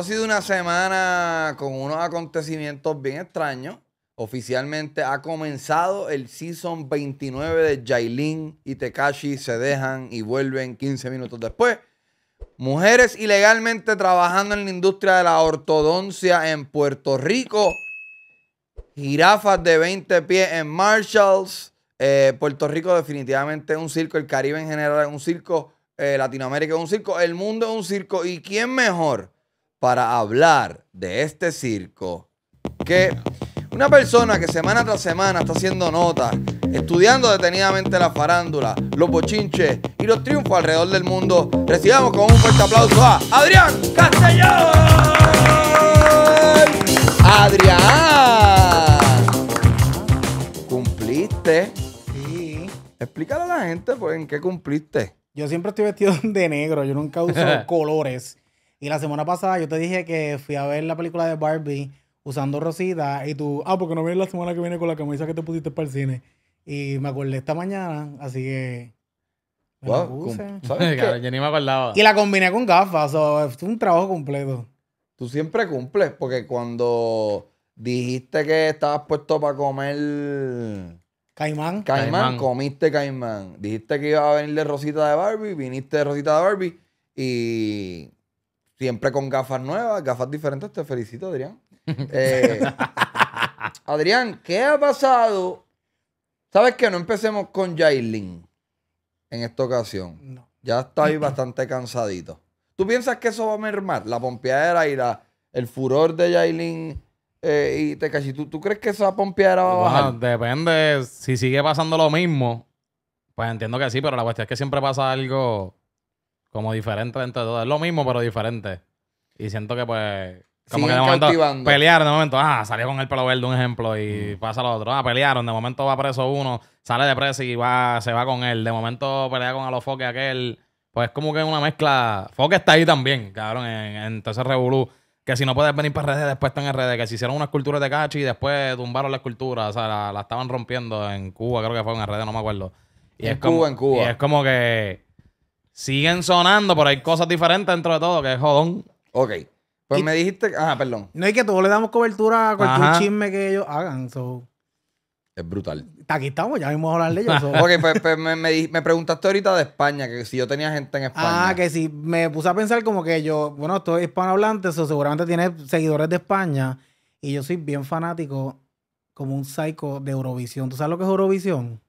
ha sido una semana con unos acontecimientos bien extraños. Oficialmente ha comenzado el season 29 de Jailin y Tekashi se dejan y vuelven 15 minutos después. Mujeres ilegalmente trabajando en la industria de la ortodoncia en Puerto Rico. Jirafas de 20 pies en Marshalls. Eh, Puerto Rico definitivamente es un circo. El Caribe en general es un circo. Eh, Latinoamérica es un circo. El mundo es un circo. ¿Y quién mejor? para hablar de este circo que una persona que semana tras semana está haciendo notas, estudiando detenidamente la farándula, los bochinches y los triunfos alrededor del mundo, recibamos con un fuerte aplauso a Adrián Castellón. Adrián, cumpliste. Sí. Explícale a la gente pues, en qué cumpliste. Yo siempre estoy vestido de negro, yo nunca uso colores. Y la semana pasada yo te dije que fui a ver la película de Barbie usando Rosita y tú, ah, porque no vienes la semana que viene con la camisa que te pusiste para el cine. Y me acordé esta mañana, así que... Y la combiné con gafas, o fue un trabajo completo. Tú siempre cumples, porque cuando dijiste que estabas puesto para comer... Caimán. caimán. comiste caimán. Dijiste que iba a venir de Rosita de Barbie, viniste de Rosita de Barbie y Siempre con gafas nuevas, gafas diferentes. Te felicito, Adrián. Eh, Adrián, ¿qué ha pasado? ¿Sabes qué? No empecemos con Jailin en esta ocasión. Ya estoy bastante cansadito. ¿Tú piensas que eso va a mermar? La pompeadera y la, el furor de Jailin eh, y Tekashi. ¿tú, ¿Tú crees que esa pompeadera va a bajar? depende. Si sigue pasando lo mismo, pues entiendo que sí, pero la cuestión es que siempre pasa algo como diferente entre todo. Es lo mismo, pero diferente. Y siento que, pues. Como que de momento pelearon, de momento, ah, salió con el pelo verde un ejemplo y mm. pasa lo otro. Ah, pelearon, de momento va preso uno, sale de presa y va, se va con él. De momento pelea con Alofoque aquel. Pues como que es una mezcla. Foque está ahí también, cabrón, en, en todo revolú. Que si no puedes venir para redes, después están en redes. Que se hicieron una escultura de Cachi y después tumbaron la escultura. O sea, la, estaban rompiendo en Cuba, creo que fue en RD, no me acuerdo. Y en es Cuba, como, en Cuba. Y es como que siguen sonando, pero hay cosas diferentes dentro de todo, que es jodón. Ok. Pues me dijiste. Ajá, perdón. No es que todos le damos cobertura a cualquier chisme que ellos hagan. So. Es brutal. Aquí estamos, ya vimos hablar de ellos. Ok, pues, pues, me, me me preguntaste ahorita de España, que si yo tenía gente en España. Ah, que si me puse a pensar como que yo, bueno, estoy hispanohablante, eso seguramente tiene seguidores de España y yo soy bien fanático como un psycho de Eurovisión. ¿Tú sabes lo que es Eurovisión?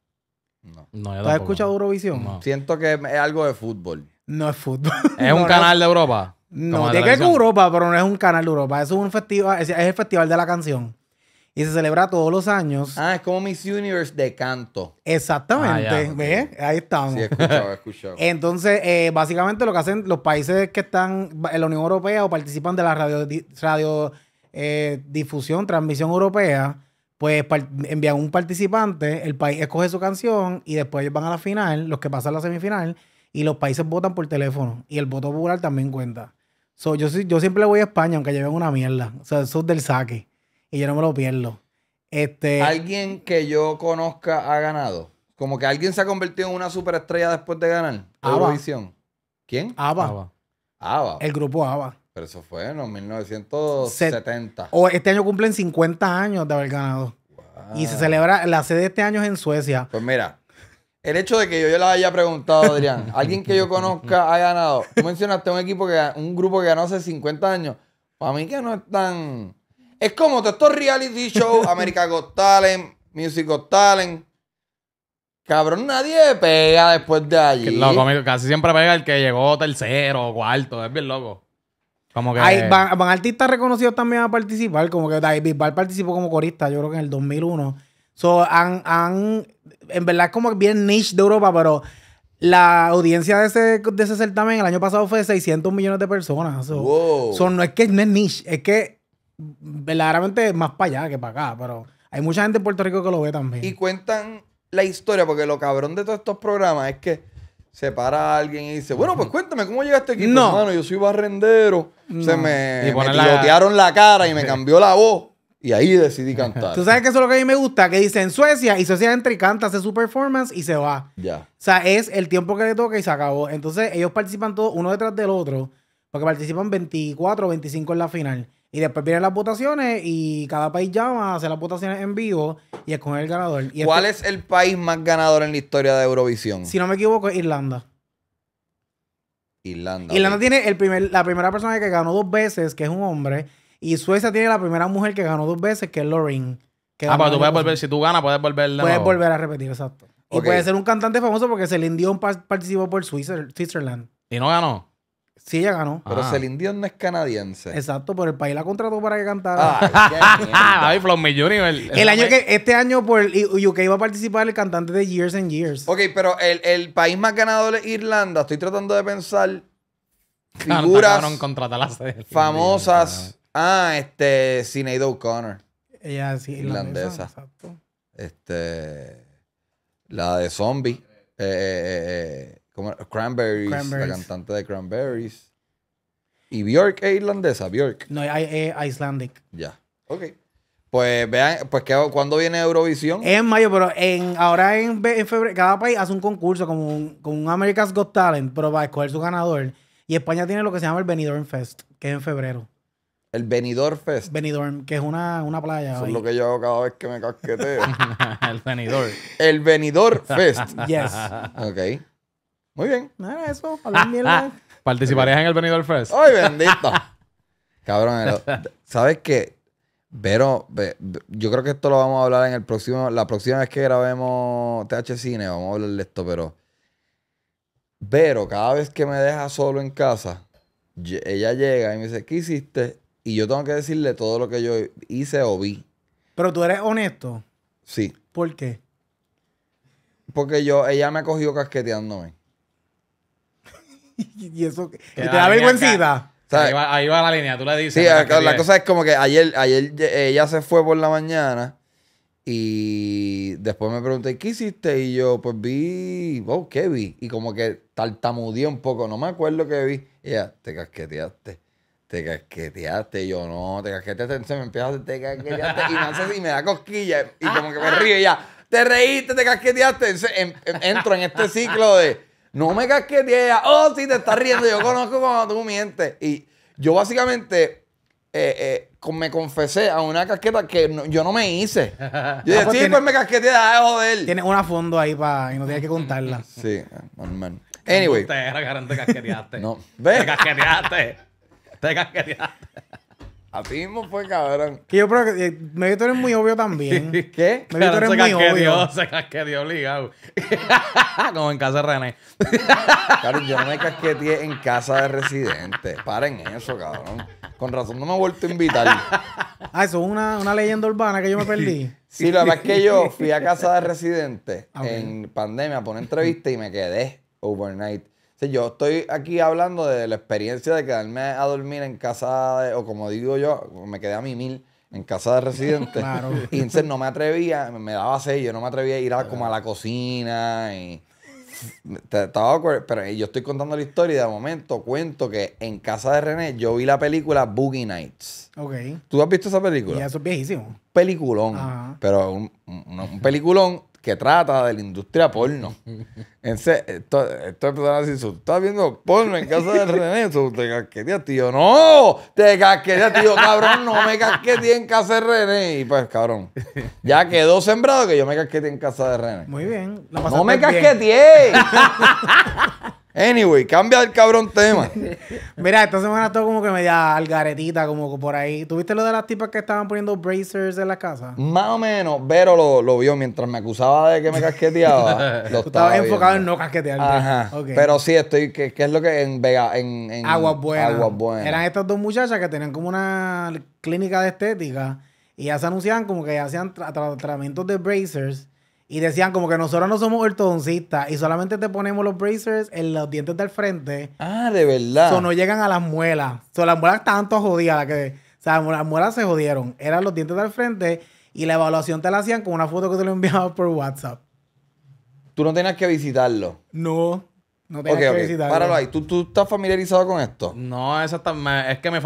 No. has escuchado Eurovisión? Siento que es algo de fútbol. No es fútbol. ¿Es un canal de Europa? No, tiene que es Europa, pero no es un canal de Europa. es un festival, es, el festival de la canción. Y se celebra todos los años. Ah, es como Miss Universe de canto. Exactamente. Ah, ¿Ves? Ahí estamos. Sí, escuchado, escuchado. Entonces, eh, básicamente lo que hacen los países que están en la Unión Europea o participan de la radio, radio eh, difusión, transmisión europea, pues envían un participante, el país escoge su canción y después ellos van a la final, los que pasan a la semifinal, y los países votan por teléfono. Y el voto popular también cuenta. yo, yo siempre voy a España, aunque lleven una mierda. O sea, eso es del saque. Y yo no me lo pierdo. Este... ¿Alguien que yo conozca ha ganado? Como que alguien se ha convertido en una superestrella después de ganar Eurovisión. ¿Quién? ABBA. ABBA. El grupo ABBA eso fue en los 1970. o este año cumplen 50 años de haber ganado. Y se celebra, la sede de este año en Suecia. Pues mira, el hecho de que yo, yo la haya preguntado, Adrián, alguien que yo conozca ha ganado. Tú mencionaste un equipo que un grupo que ganó hace 50 años. Para mí que no es tan. Es como todos estos reality shows, America Got Talent, Music Got Talent. Cabrón, nadie pega después de allí. Loco, casi siempre pega el que llegó tercero o cuarto, es bien loco van, artistas reconocidos también a participar, como que David Bisbal participó como corista, yo creo que en el 2001. So, han, en verdad es como bien niche de Europa, pero la audiencia de ese, de ese certamen el año pasado fue de 600 millones de personas. son no es que no es niche, es que verdaderamente más para allá que para acá, pero hay mucha gente en Puerto Rico que lo ve también. Y cuentan la historia, porque lo cabrón de todos estos programas es que se para alguien y dice, bueno, pues cuéntame cómo llegaste aquí. No. hermano? yo soy barrendero. Se me, me la... cara y me cambió la voz. Y ahí decidí cantar. Tú sabes que eso es lo que a mí me gusta, que dice en Suecia y Suecia entra y canta, hace su performance y se va. Ya. O sea, es el tiempo que le toca y se acabó. Entonces ellos participan todos uno detrás del otro, porque participan 24 o 25 en la final. Y después vienen las votaciones y cada país llama a hacer las votaciones en vivo y con el ganador. ¿Cuál este es el país más ganador en la historia de Eurovisión? Si no me equivoco, es Irlanda. Irlanda. Irlanda tiene el primer, la primera persona que ganó dos veces, que es un hombre. Y Suecia tiene la primera mujer que ganó dos veces, que es Lorraine. ah, pero tú puedes volver, si tú ganas, puedes volver. Puedes volver a repetir, exacto. Y puede ser un cantante famoso porque se Celine Dion participó por Switzerland. ¿Y no ganó? Sí, ella ganó. Pero el ah. Celine no es canadiense. Exacto, pero el país la contrató para que cantara. Ah, el año que, este año por el UK iba a participar el cantante de Years and Years. Ok, pero el, país más ganador es Irlanda. Estoy tratando de pensar figuras famosas. Ah, este, Sinead O'Connor. Ella sí, Irlandesa. Exacto. Este, la de Zombie. Eh, eh, eh, eh Cranberries, la cantante de Cranberries. ¿Y Bjork es irlandesa? Bjork. No, es Icelandic. Ya. Ok. Pues vean, pues ¿cuándo viene Eurovisión? En mayo, pero en, ahora en, febrero, cada país hace un concurso como un, un America's Got Talent, pero para escoger su ganador. Y España tiene lo que se llama el Benidorm Fest, que es en febrero. El Benidorm Fest. Benidorm, que es una, una playa. es lo que yo hago cada vez que me casqueteo. el Benidorm. El Benidorm Fest. Yes. Ok. Muy bien. Nada, eso, ah, ah, Participaré en el Benidorm Fest. ¡Ay, bendito! Cabrón, ¿sabes qué? Pero, yo creo que esto lo vamos a hablar en el próximo, la próxima vez que grabemos TH Cine, vamos a hablar de esto, pero pero, cada vez que me deja solo en casa, ella llega y me dice, ¿qué hiciste? Y yo tengo que decirle todo lo que yo hice o vi. Pero tú eres honesto. Sí. ¿Por qué? Porque yo, ella me ha cogido casqueteándome. y eso. y te da vergüenza. Ahí va, la línea, tú la dices. Sí, la cosa es como que ayer, ayer ella se fue por la mañana y después me pregunté, ¿qué hiciste? Y yo, pues vi, wow, oh, ¿qué vi? Y como que tartamudeé un poco, no me acuerdo qué vi. Y ella, te casqueteaste te casqueteaste. Y yo, no, te casqueteaste. Entonces me empieza a decir, te casqueteaste. Y no sé si me da cosquilla. Y como que me río y ya, te reíste, te casqueteaste. Entonces, entro en este ciclo de no me casquetea. Oh, sí, te estás riendo. Yo conozco cuando tú mientes. Y yo básicamente eh, eh, me confesé a una casqueta que yo no me hice. Yo dije, ah, pues sí, pues me casquetea. Ah, de joder. Tienes una fondo ahí para y no tienes que contarla. sí, normal. Anyway. Te era que casqueteaste. no. ¿Ves? Te casqueteaste. Te casqueteaste. A ti mismo fue cabrón. Que yo creo que eh, me tú eres muy obvio también. ¿Qué? Me tú eres muy obvio. Dios, se casqueteó obligado. Como en casa de René. Claro, yo no me casqueteé en casa de residente. Paren eso, cabrón. Con razón no me he vuelto a invitar. Ah, eso es una, una leyenda urbana que yo me perdí. Sí, la verdad es que yo fui a casa de residente ah, en pandemia a poner entrevista y me quedé overnight yo estoy aquí hablando de la experiencia de quedarme a dormir en casa, o como digo yo, me quedé a mi mil en casa de residente. claro. Y no me atrevía, me daba sello, yo no me atrevía a ir a, como a la cocina y... Estaba pero yo estoy contando la historia y de momento cuento que en casa de René yo vi la película Boogie Nights. Ok. ¿Tú has visto esa película? Ya, eso es viejísimo. Peliculón. Ajá. Pero un, un, un peliculón que trata de la industria porno. Entonces, esto, a decir, estás viendo porno en casa de René, te casqueteas, tío. No, te casqueteas, tío, cabrón, no me casqueteé en casa de René. Y pues, cabrón, ya quedó sembrado que yo me casqueteé en casa de René. Muy bien. no me bien. casqueteé. Anyway, cambia el cabrón tema. Mira, esta semana todo como que media algaretita, como por ahí. ¿Tuviste lo de las tipas que estaban poniendo bracers en la casa? Más o menos, pero lo, vio mientras me acusaba de que me casqueteaba. estaba enfocado en no casquetear. Ajá. Pero sí, estoy. ¿Qué, es lo que en Vega? En, Aguas Buenas. Eran estas dos muchachas que tenían como una clínica de estética y ya se anunciaban como que ya hacían tratamientos de bracers y decían como que nosotros no somos ortodoncistas y solamente te ponemos los braces en los dientes del frente. Ah, de verdad. O no llegan a las muelas. O las muelas tanto todas jodidas. que, o sea, las muelas se jodieron. Eran los dientes del frente y la evaluación te la hacían con una foto que te lo enviabas por WhatsApp. Tú no tenías que visitarlo. No. No tenías que visitarlo. Páralo ahí. ¿Tú, ¿Tú, estás familiarizado con esto? No, exactamente. Es que me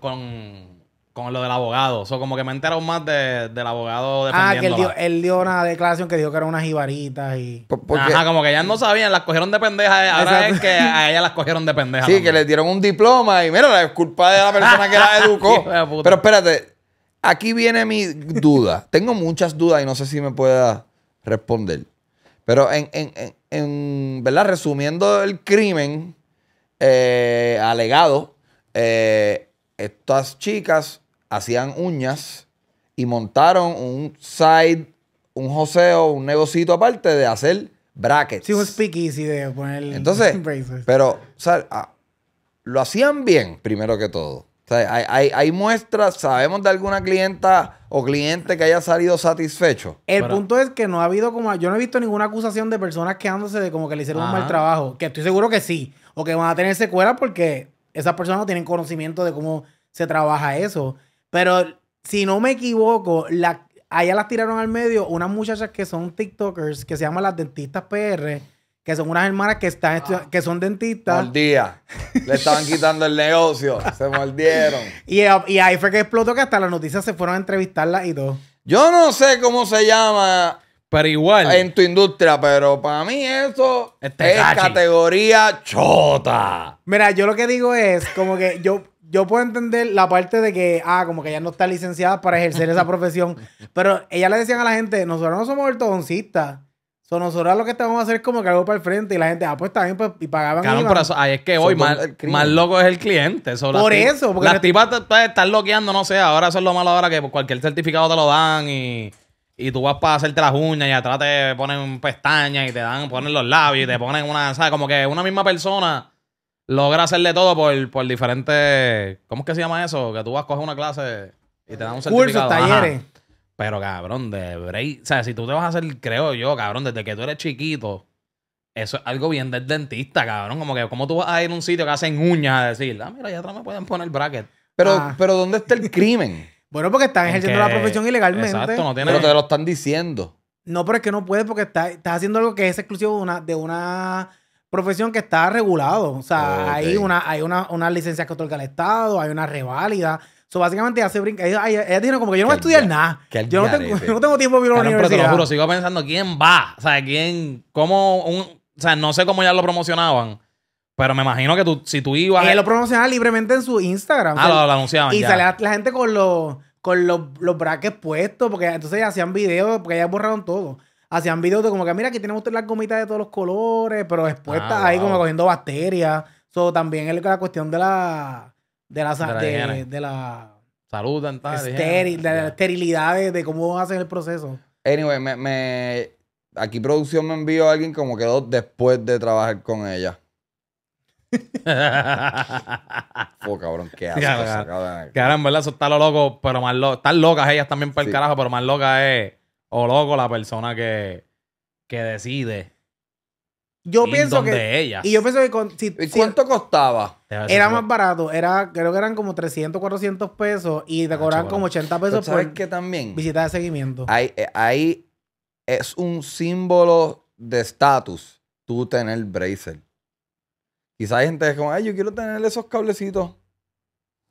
con con lo del abogado. O sea, como que me enteraron más de, del abogado Ah, que él dio, una declaración que dijo que eran unas jibaritas y... Ajá, como que ellas no sabían, las cogieron de pendeja. Ahora es que a ellas las cogieron de pendeja. Sí, que le dieron un diploma y mira, la culpa de la persona que la educó. Pero espérate, aquí viene mi duda. Tengo muchas dudas y no sé si me pueda responder. Pero en, en, ¿verdad? Resumiendo el crimen eh, alegado, eh, estas chicas hacían uñas y montaron un side, un joseo, un negocito aparte de hacer brackets. Sí, un speakeasy de poner Entonces, pero, o sea, ah, lo hacían bien, primero que todo. O sea, hay, hay, hay, muestras, sabemos de alguna clienta o cliente que haya salido satisfecho. El punto es que no ha habido como. Yo no he visto ninguna acusación de personas quejándose de como que le hicieron un mal trabajo. Que estoy seguro que sí. O que van a tener secuelas porque esas personas no tienen conocimiento de cómo se trabaja eso. Pero si no me equivoco, la, allá las tiraron al medio unas muchachas que son TikTokers, que se llaman las dentistas PR, que son unas hermanas que, están ah. que son dentistas. Mordía. Le estaban quitando el negocio. Se mordieron. Y, ahí fue que explotó que hasta las noticias se fueron a entrevistarlas y todo. Yo no sé cómo se llama. Pero igual. En tu industria, pero para mí eso este es categoría chota. Mira, yo lo que digo es, como que yo, yo puedo entender la parte de que, ah, como que ella no está licenciada para ejercer esa profesión, pero ella le decían a la gente, nosotros no somos ortodoncistas. son nosotros lo que estamos a hacer es como que algo para el frente y la gente, ah, pues también, pues, y pagaban. Claro, pero es que hoy más, loco es el cliente. por eso. Porque las tipas están loqueando, no sé, ahora eso es lo malo ahora que cualquier certificado te lo dan y, y tú vas para hacerte las uñas y atrás te ponen pestañas y te dan, ponen los labios y te ponen una, ¿sabes? Como que una misma persona logra hacerle todo por, por diferentes. ¿Cómo es que se llama eso? Que tú vas a coger una clase y te dan un certificado. Cursos, talleres. Pero cabrón, de break. O sea, si tú te vas a hacer, creo yo, cabrón, desde que tú eres chiquito, eso es algo bien del dentista, cabrón. Como que, ¿cómo tú vas a ir a un sitio que hacen uñas a decir, ah, mira, ya atrás me pueden poner bracket? Pero, ah. pero ¿dónde está el crimen? bueno, porque están ejerciendo la profesión ilegalmente. Exacto, no tiene... Pero te lo están diciendo. No, pero es que no puedes porque estás haciendo algo que es exclusivo de una, de una profesión que está regulado. O sea, hay, una, hay una, licencia que otorga el Estado, hay una reválida. So, básicamente ella se brinca. Ella, dijo como que yo no voy a estudiar nada. Yo no tengo, no tengo, tiempo para ir a la universidad. Pero te lo juro, sigo pensando quién va. O sea, quién, cómo un, o sea, no sé cómo ya lo promocionaban. Pero me imagino que tú, si tú ibas. Él lo promocionaba libremente en su Instagram. Ah, lo, anunciaban. Y salía la gente con los, con los brackets puestos. Porque entonces ya hacían videos, porque ya borraron todo hacían videos de como que, mira, aquí tenemos las gomitas de todos los colores, pero después ah, ahí como cogiendo bacterias. So, también es la cuestión de la... De la... De de, la salud de la esterilidad de, cómo hacen el proceso. Anyway, me, aquí producción me envió a alguien como quedó después de trabajar con ella. oh, cabrón, qué asco. Caramba, ¿verdad? Eso está lo loco, pero más loco. Están locas ellas también para el carajo, pero más loca es o loco la persona que, decide. Yo pienso que. Y yo pienso que. si, ¿Cuánto costaba? era más barato. Era, creo que eran como 300, 400 pesos y te cobraban como 80 pesos por también? visita de seguimiento. Eh, ahí, es un símbolo de estatus tú tener bracer. Quizás hay gente que es como, ay, yo quiero tener esos cablecitos.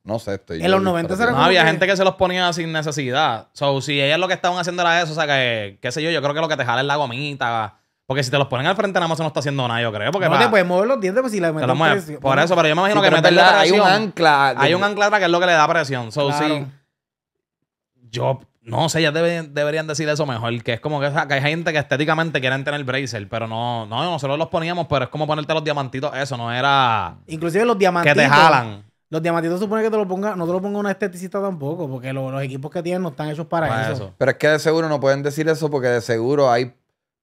No sé, estoy. En los 90 se No, había gente que se los ponía sin necesidad. So, si ellas lo que estaban haciendo era eso, o sea, que, qué sé yo, yo creo que lo que te jala es la gomita. Porque si te los ponen al frente, nada más no está haciendo nada, yo creo. Porque no te puedes mover los dientes, pues si la metes. Por eso, pero yo me imagino que meterle Hay un ancla. Hay un ancla que es lo que le da presión. So, si. Yo no sé, ya deberían decir eso mejor, que es como que, hay gente que estéticamente quieren tener bracer, pero no, no, nosotros los poníamos, pero es como ponerte los diamantitos, eso no era... Inclusive los diamantitos... Que te jalan. Los diamantitos supone que te lo ponga, no te lo ponga una esteticista tampoco, porque los equipos que tienen no están hechos para, eso. Pero es que de seguro no pueden decir eso porque de seguro hay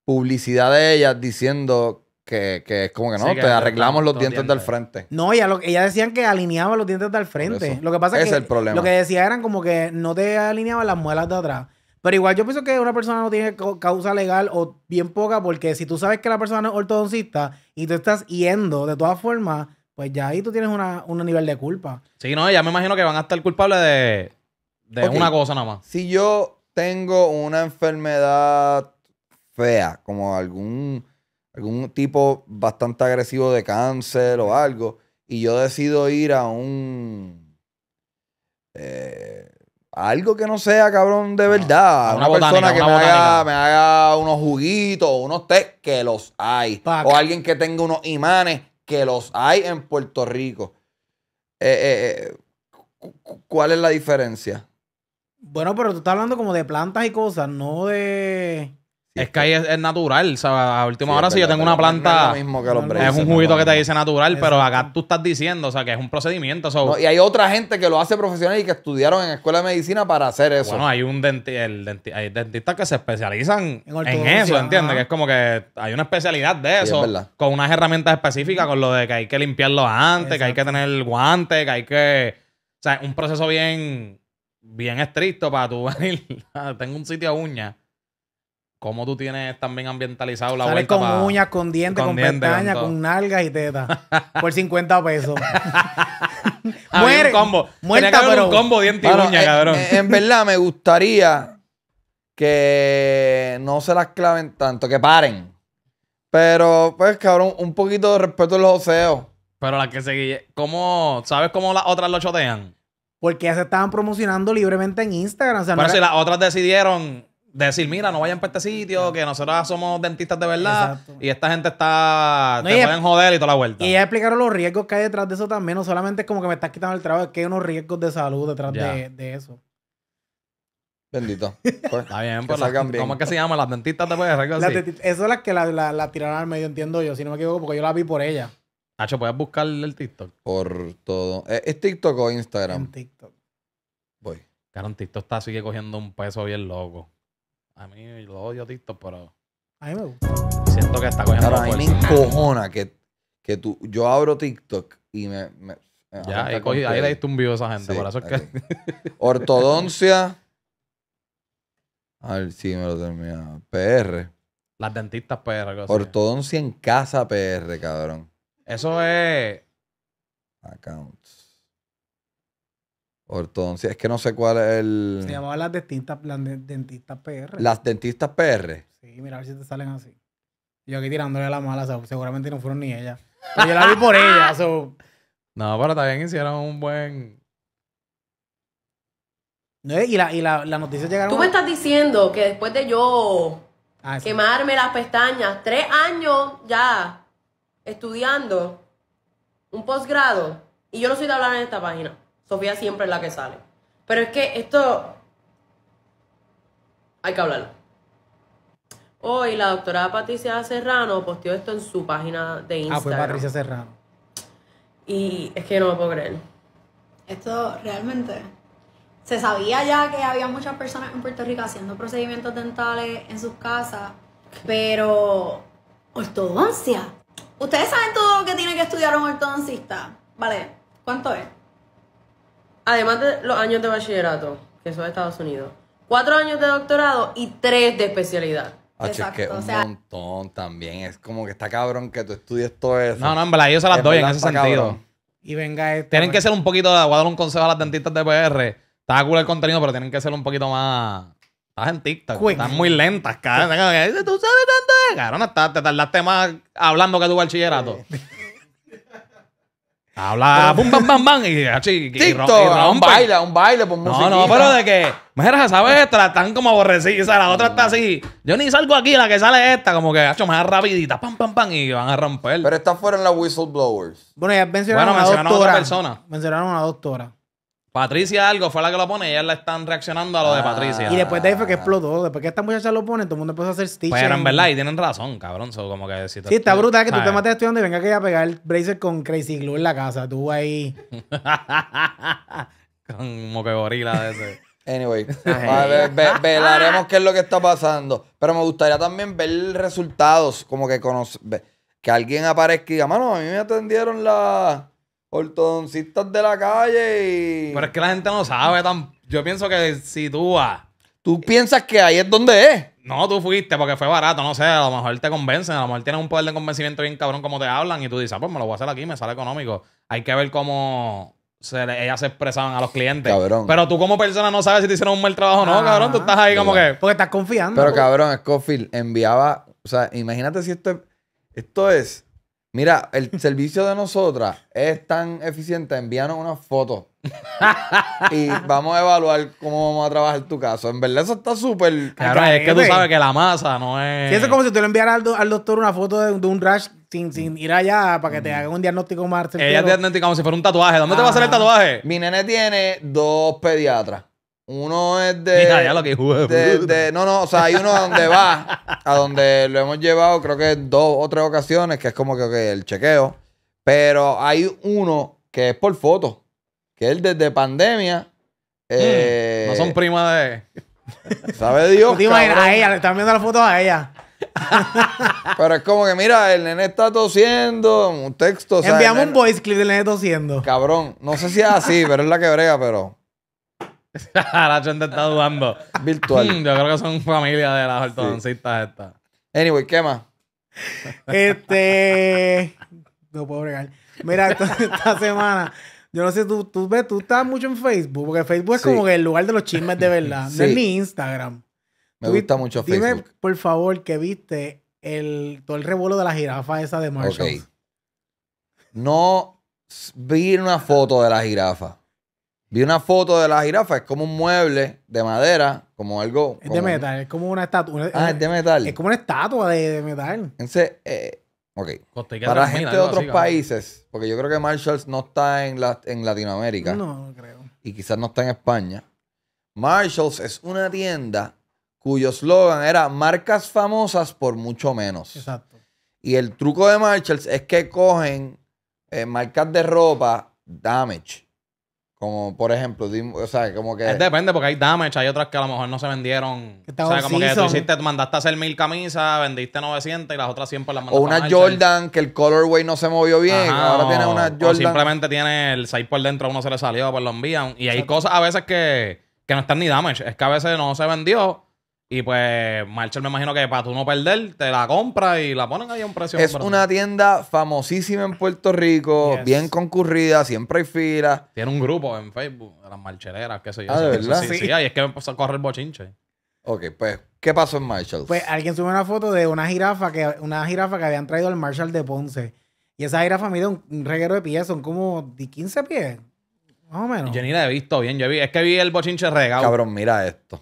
publicidad de ellas diciendo que, es como que no, te arreglamos los dientes del frente. No, ella, decían que alineaban los dientes del frente. Lo que pasa es que el problema. lo que decía eran como que no te alineaban las muelas de atrás. Pero igual yo pienso que una persona no tiene causa legal o bien poca porque si tú sabes que la persona es ortodoncista y tú estás yendo de todas formas, pues ya ahí tú tienes un nivel de culpa. Sí, no, ya me imagino que van a estar culpables de, una cosa nada más. Si yo tengo una enfermedad fea, como algún, algún tipo bastante agresivo de cáncer o algo, y yo decido ir a un... Eh, algo que no sea, cabrón, de verdad. una, persona que me, haga, unos juguitos, unos té que los hay. O alguien que tenga unos imanes que los hay en Puerto Rico. Eh, eh, eh, ¿Cuál es la diferencia? Bueno, pero tú estás hablando como de plantas y cosas, no de es que ahí es, natural, o a última hora si yo tengo una planta, es, un juguito que te dice natural, pero acá tú estás diciendo, o sea, que es un procedimiento. y hay otra gente que lo hace profesional y que estudiaron en escuela de medicina para hacer eso. Bueno, hay un dentistas que se especializan en, eso, ¿entiendes? Que es como que hay una especialidad de eso, con unas herramientas específicas, con lo de que hay que limpiarlo antes, que hay que tener el guante, que hay que... O sea, un proceso bien, bien estricto para tú venir. Tengo un sitio a uña cómo tú tienes también ambientalizado la Sales con uñas, con dientes, con, pestañas, con, nalgas y tetas. por 50 pesos. Muere. Un un combo diente y uña, eh, cabrón. Eh, en verdad, me gustaría que no se las claven tanto, que paren. Pero, pues, cabrón, un poquito de respeto a los oseos. Pero las que se... ¿Cómo... ¿Sabes cómo las otras lo chotean? Porque ya se estaban promocionando libremente en Instagram. Pero si las otras decidieron decir, mira, no vayan para este sitio, que nosotros somos dentistas de verdad y esta gente está. te pueden joder y toda la vuelta. Y ya explicaron los riesgos que hay detrás de eso también. No solamente es como que me estás quitando el trabajo, que hay unos riesgos de salud detrás de, eso. Bendito. Pues, está bien, pues ¿Cómo es que se llaman? Las dentistas de PR. Eso es la que la, tiraron al medio, entiendo yo, si no me equivoco, porque yo la vi por ella. Nacho, puedes buscar el TikTok. Por todo. Eh, ¿Es, TikTok o Instagram? En TikTok. Voy. Claro, TikTok está sigue cogiendo un peso bien loco. A mí lo odio TikTok, pero. A mí me gusta. Siento que está cogiendo. Claro, a mí me encojona que, que tú, yo abro TikTok y me. ya, ahí, ahí, le diste un video a esa gente, por eso es que. Ortodoncia. A ver sí, me lo termina. PR. Las dentistas PR. Ortodoncia en casa PR, cabrón. Eso es. Accounts. Entonces es que no sé cuál es el. Se llamaban las dentistas, las PR. Las dentistas PR. Sí, mira a ver si te salen así. Yo aquí tirándole a la mala, seguramente no fueron ni ellas. Pero yo la vi por ellas. No, pero también hicieron un buen. y la, y la, noticia llegaron. Tú me estás diciendo que después de yo ah, quemarme las pestañas, tres años ya estudiando un posgrado, y yo no soy de hablar en esta página. Sofía siempre es la que sale. Pero es que esto hay que hablarlo. Hoy la doctora Patricia Serrano posteó esto en su página de Instagram. Ah, fue Patricia Serrano. Y es que no lo puedo creer. Esto realmente. Se sabía ya que había muchas personas en Puerto Rico haciendo procedimientos dentales en sus casas, pero. Ortodoncia. Ustedes saben todo lo que tiene que estudiar un ortodoncista. Vale, ¿cuánto es? además de los años de bachillerato, que son de Estados Unidos, cuatro años de doctorado y tres de especialidad. Ah, Exacto, es que un montón también. Es como que está cabrón que tú estudies todo eso. No, no, en verdad, yo se las doy en ese sentido. Y venga esto. Tienen pues. que ser un poquito, voy a dar un consejo a las dentistas de PR. Está cool el contenido, pero tienen que ser un poquito más... Estás en TikTok, están muy lentas, cabrón. ¿Tú sabes tanto? Cabrón, te tardaste más hablando que tu bachillerato. Habla, pum, pam, pam, pam Y, así, rompe. un baile, un baile, por No, no, pero de que. Mira, ¿sabes? esto? la están como aborrecidas. La otra está así. Yo ni salgo aquí, la que sale esta, como que, hecho más rapidita, pam, pam, pam, y van a romper. Pero estas fueron las whistleblowers. Bueno, ya mencionaron, a, una mencionaron a otra persona. Mencionaron a una doctora. Patricia algo fue la que lo pone, ellas la están reaccionando a lo de Patricia. Ah. Y después de ahí fue que explotó. Después que esta muchacha lo pone, todo el mundo empezó a hacer stitch. Pero pues en verdad, y tienen razón, cabrón. So, como que si sí, está brutal que tú te mates estudiando y venga que a pegar bracer con Crazy Glue en la casa. Tú ahí. como que gorila de ese. Anyway, a ver, velaremos qué es lo que está pasando. Pero me gustaría también ver resultados, como que conoce, que alguien aparezca y diga, mano, a mí me atendieron la ortodoncistas de la calle y... Pero es que la gente no sabe tan... Yo pienso que si tú vas... ¿Tú piensas que ahí es donde es? No, tú fuiste porque fue barato, no sé, a lo mejor te convencen, a lo mejor tienes un poder de convencimiento bien cabrón como te hablan y tú dices, ah, pues me lo voy a hacer aquí, me sale económico. Hay que ver cómo se ellas se expresaban a los clientes. Cabrón. Pero tú como persona no sabes si te hicieron un mal trabajo o no, cabrón. Tú estás ahí ah, como que... Porque estás confiando. Pero cabrón, Scofield enviaba... O sea, imagínate si esto, esto es Mira, el servicio de nosotras es tan eficiente, envíanos una foto. y vamos a evaluar cómo vamos a trabajar tu caso. En verdad, eso está súper. es que tú sabes que la masa no es. eso es como si tú le enviaras al, doctor una foto de, un rash mm. sin, ir allá para que te mm. hagan un diagnóstico más certero. Ella diagnostica como si fuera un tatuaje. ¿Dónde te va a hacer el ah. tatuaje? Mi nene tiene dos pediatras. Uno es de, No, no, o sea, hay uno donde va, a donde lo hemos llevado, creo que dos o tres ocasiones, que es como que el chequeo. Pero hay uno que es por foto, que es desde pandemia. Eh, no son primas de. ¿Sabe Dios? a ella, le están viendo las fotos a ella. Pero es como que, mira, el nene está tosiendo, un texto. Enviamos un voice clip del nene tosiendo. Cabrón, no sé si es así, pero es la que brega, pero. la gente está dudando. Virtual. yo creo que son familia de las ortodoncistas estas. Anyway, ¿qué más? Este. No puedo bregar. Mira, esta, semana. Yo no sé, tú, tú, ves, tú estás mucho en Facebook, porque Facebook es como el lugar de los chismes de verdad. No es mi Instagram. Me gusta mucho Facebook. Dime, por favor, que viste el, todo el revuelo de la jirafa esa de Marshall. No vi una foto de la jirafa. Vi una foto de la jirafa, es como un mueble de madera, como algo. Es de metal, es como una estatua. Ah, es de eh, metal. Es como una estatua de, metal. Entonces, eh, ok. Para gente de otros países, porque yo creo que Marshalls no está en, la, en Latinoamérica. No, no creo. Y quizás no está en España. Marshalls es una tienda cuyo slogan era marcas famosas por mucho menos. Exacto. Y el truco de Marshalls es que cogen eh, marcas de ropa damage como, por ejemplo, o sea, como que... Es depende, porque hay damage, hay otras que a lo mejor no se vendieron. O sea, como que tú hiciste, mandaste a hacer mil camisas, vendiste 900 y las otras 100 la pues las o una Jordan que el colorway no se movió bien. Ahora tiene una Jordan. O simplemente tiene el 6 por dentro, uno se le salió, pues lo envían. Y hay cosas a veces que, que no están ni damage. Es que a veces no se vendió y pues Marshall me imagino que para tú no perder, te la compra y la ponen ahí a un precio. Es una tienda famosísima en Puerto Rico, bien concurrida, siempre hay filas. Tiene un grupo en Facebook, las Marchereras, qué sé yo. Ah, verdad? Sí, sí. es que empezó a correr el bochinche. Ok, pues, ¿qué pasó en Marshall? Pues alguien subió una foto de una jirafa que, una jirafa que habían traído al Marshall de Ponce. Y esa jirafa mide un, reguero de pies, son como de 15 pies. Más o menos. Yo ni la he visto bien, yo vi, es que vi el bochinche regado. Cabrón, mira esto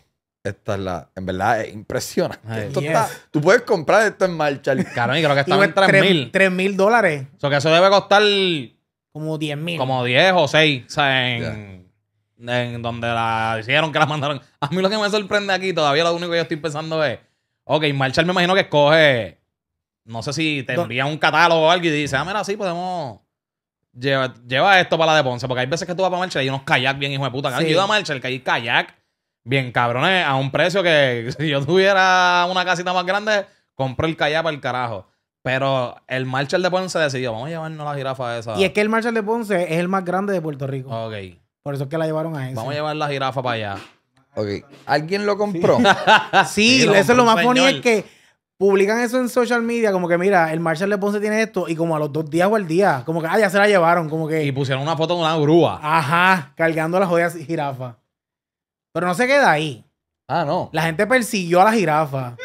esta es la, en verdad es impresionante. esto está, tú puedes comprar esto en marcha. Claro, y creo que está en 3 mil. 3 mil dólares. O sea, que eso debe costar... Como 10 mil. Como 10 o 6. O sea, en, en donde la hicieron, que la mandaron. A mí lo que me sorprende aquí, todavía lo único que yo estoy pensando es, ok, Marchal me imagino que escoge, no sé si tendría un catálogo o algo y dice, ah, mira, sí, podemos... Lleva, lleva, esto para la de Ponce, porque hay veces que tú vas para Marshall y hay unos kayak bien hijo de puta. ayuda a Marchal, que hay kayak bien cabrones a un precio que si yo tuviera una casita más grande, compré el callá para el carajo. Pero el Marshall de Ponce decidió, vamos a llevarnos la jirafa esa. Y es que el Marshall de Ponce es el más grande de Puerto Rico. Ok. Por eso es que la llevaron a ese. Vamos a llevar la jirafa para allá. Ok. ¿Alguien lo compró? Sí, eso es lo más bonito es que publican eso en social media, como que mira, el Marshall de Ponce tiene esto, y como a los dos días o al día, como que, ah, ya se la llevaron, como que. Y pusieron una foto con una grúa. Ajá, cargando las y jirafa. Pero no se queda ahí. Ah, no. La gente persiguió a la jirafa.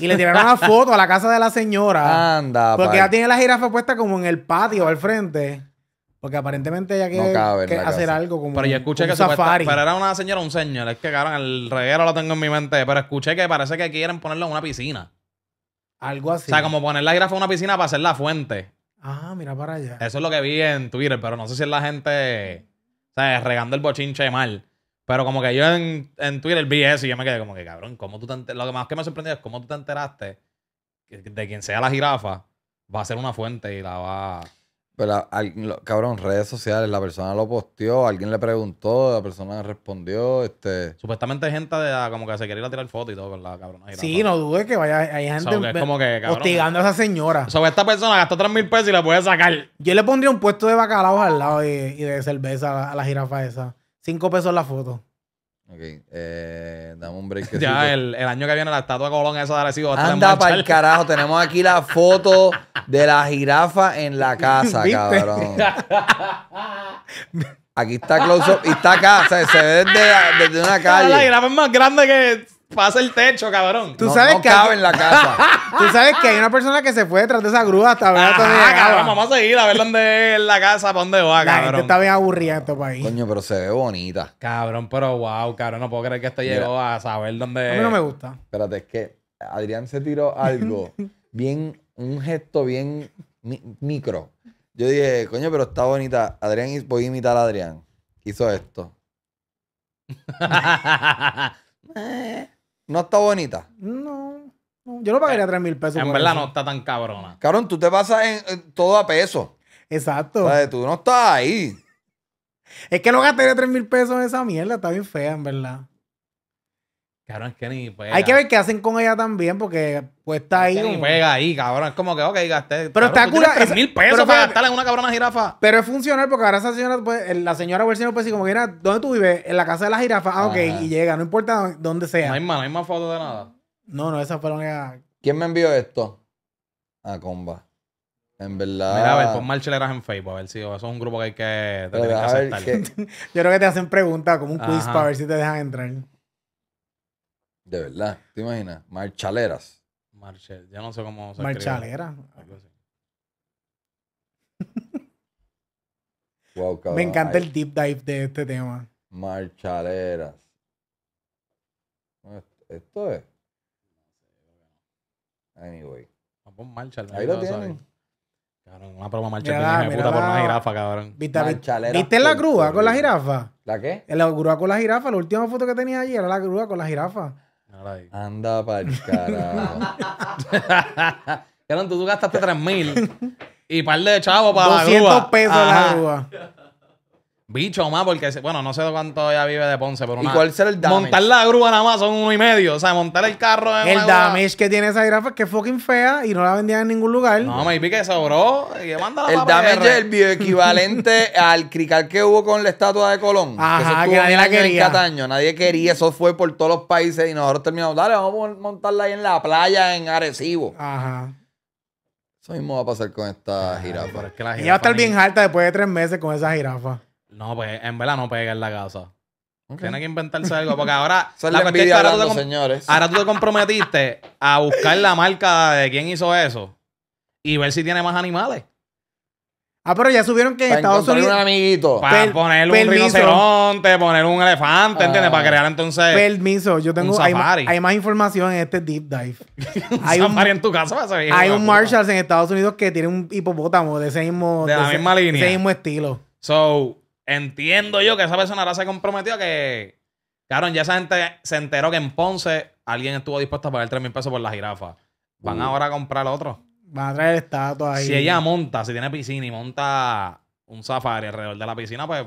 Y le tiraron una foto a la casa de la señora. Anda, Porque ya tiene la jirafa puesta como en el patio al frente. Porque aparentemente ella quiere, hacer algo como. Pero escuché que safari. Pero era una señora, un señor. Es que cabrón, el reguero lo tengo en mi mente. Pero escuché que parece que quieren ponerlo en una piscina. Algo así. O sea, como poner la jirafa en una piscina para hacer la fuente. Ah, mira para allá. Eso es lo que vi en Twitter, pero no sé si es la gente. O sea, regando el bochinche mal. Pero como que yo en, Twitter vi eso y yo me quedé como que, cabrón, ¿cómo tú te lo que más que me sorprendió es cómo tú te enteraste de quien sea la jirafa va a ser una fuente y la va... Pero, cabrón, redes sociales, la persona lo posteó, alguien le preguntó, la persona respondió, este... Supuestamente gente de, como que se quería ir a tirar foto y todo ¿verdad? la Sí, no dudes que vaya, hay gente so, como que, hostigando a esa señora. Sobre esta persona gastó 3 mil pesos y la puede sacar. Yo le pondría un puesto de bacalao al lado y, de cerveza a la jirafa esa. Cinco pesos la foto. Ok, eh, dame un break. ya, el, el, año que viene la estatua Colón eso de Arecibo Anda para el carajo, tenemos aquí la foto de la jirafa en la casa, cabrón. Aquí está close up y está acá, se ve desde, desde una calle. La jirafa es más grande que pasa el techo, cabrón. Tú no, sabes que cabe en la casa. Tú sabes que hay una persona que se fue detrás de esa grúa hasta ver hasta Ah, cabrón, vamos a seguir a ver dónde es la casa, para dónde va, está bien aburrido en este país. Coño, pero se ve bonita. Cabrón, pero wow, cabrón, no puedo creer que esto llegó a saber dónde. A mí no me gusta. Espérate, es que Adrián se tiró algo bien un gesto bien micro. Yo dije, coño, pero está bonita. Adrián, voy a imitar a Adrián. Hizo esto. ¿No está bonita? No. Yo no pagaría 3 eh, mil pesos. En verdad no está tan cabrona. Cabrón, tú te pasas en, todo a peso. Exacto. O sea, tú no estás ahí. Es que no gastaría 3 mil pesos en esa mierda. Está bien fea, en verdad. Cabrón, es que ni Hay que ver qué hacen con ella también, porque pues está ahí. Es pega ahí, cabrón. Es como que, ok, gasté. Pero está cura. mil pesos para gastarle en una cabrona jirafa. Pero es funcional, porque ahora esa señora, pues, la señora o pues, si como que era, ¿dónde tú vives? En la casa de la jirafa. Ah, ok, y llega, no importa dónde sea. No hay más, no hay más fotos de nada. No, no, esa fue la única. ¿Quién me envió esto? A ah, comba. En verdad. Mira, a ver, pon marcheleras en Facebook, a ver si eso es un grupo que hay que. aceptar. Yo creo que te hacen preguntas como un quiz para ver si te dejan entrar. De verdad, ¿te imaginas? Marchaleras. Marchel, ya no sé cómo se Marchalera. wow, Me encanta el deep dive de este tema. Marchaleras. Esto es. Anyway. Vamos marcha Ahí lo tienen. Cabrón, una prueba marcha mira, puta por una jirafa, cabrón. ¿Viste, la grúa con la jirafa? ¿La qué? La grúa con la jirafa. La última foto que tenía allí era la grúa con la jirafa. Anda para el carajo. Claro, tú gastaste 3 mil y par de chavos para 200 la grúa. pesos en la grúa. Bicho más, porque bueno, no sé cuánto ella vive de Ponce, pero ¿Y cuál será el damage? Montar la grúa nada más son uno y medio. O sea, montar el carro El damage que tiene esa jirafa es que es fucking fea y no la vendían en ningún lugar. No, me que sobró. el damage es el al crical que hubo con la estatua de Colón. Ajá, que, nadie la quería. Nadie quería. Eso fue por todos los países y nosotros terminamos, dale, vamos a montarla ahí en la playa, en Arecibo. Ajá. Eso mismo va a pasar con esta ah, jirafa. Y va a estar bien alta después de tres meses con esa jirafa. No, pues en verdad no pega en la casa. Tiene que inventarse algo. Porque ahora. la ahora, tú ahora tú te comprometiste a buscar la marca de quién hizo eso y ver si tiene más animales. Ah, pero ya subieron que en Estados Unidos. un amiguito. Para poner un rinoceronte, poner un elefante, ah. ¿entiendes? Para crear entonces. Permiso, yo tengo. Un hay, hay, más información en este deep dive. un hay un en tu casa va a Hay un Marshalls en Estados Unidos que tiene un hipopótamo de ese mismo. De, la misma línea. Ese mismo estilo. So, Entiendo yo que esa persona ahora se comprometió a que. Claro, ya esa gente se enteró que en Ponce alguien estuvo dispuesto a pagar 3 mil pesos por la jirafa. Van uh. ahora a comprar otro. Van a traer estatua ahí. Si ella monta, si tiene piscina y monta un safari alrededor de la piscina, pues.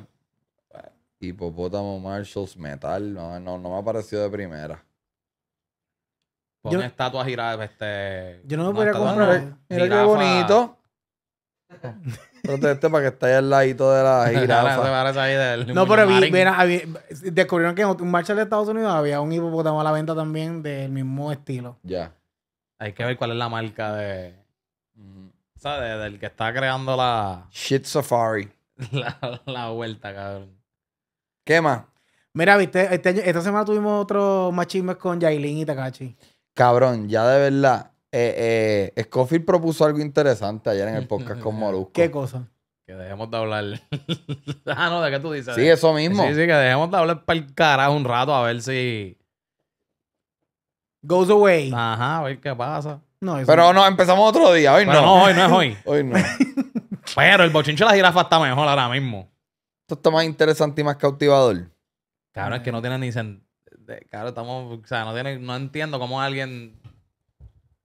Hipopótamo Marshalls Metal. No, no, no me ha parecido de primera. Pon estatua jirafa Este, yo no me podría comprar. Eh. Mira qué bonito. Entonces, este para que esté al ladito de la jirafa. no, pero vi, descubrieron que en un marcha de Estados Unidos había un hipopótamo a la venta también del mismo estilo. Ya. Hay que ver cuál es la marca de. ¿Sabes? Del que está creando la, Shit Safari. la, vuelta, cabrón. ¿Qué más? Mira, viste, este esta semana tuvimos otro machismo con Yailin y Takachi. Cabrón, ya de verdad. Eh, eh, Scofield propuso algo interesante ayer en el podcast con Molusco. ¿Qué cosa? Que dejemos de hablar. ah, no, ¿de qué tú dices? Sí, eso mismo. Sí, sí, que dejemos de hablar para el carajo un rato a ver si. Goes away. Ajá, a ver qué pasa. No, Pero no. empezamos otro día. Hoy no. No, hoy no es hoy. hoy no. Pero el bochincho de la jirafa está mejor ahora mismo. Esto está más interesante y más cautivador. Claro, es que no tiene ni sentido. Claro, estamos. O sea, no, tiene, no entiendo cómo alguien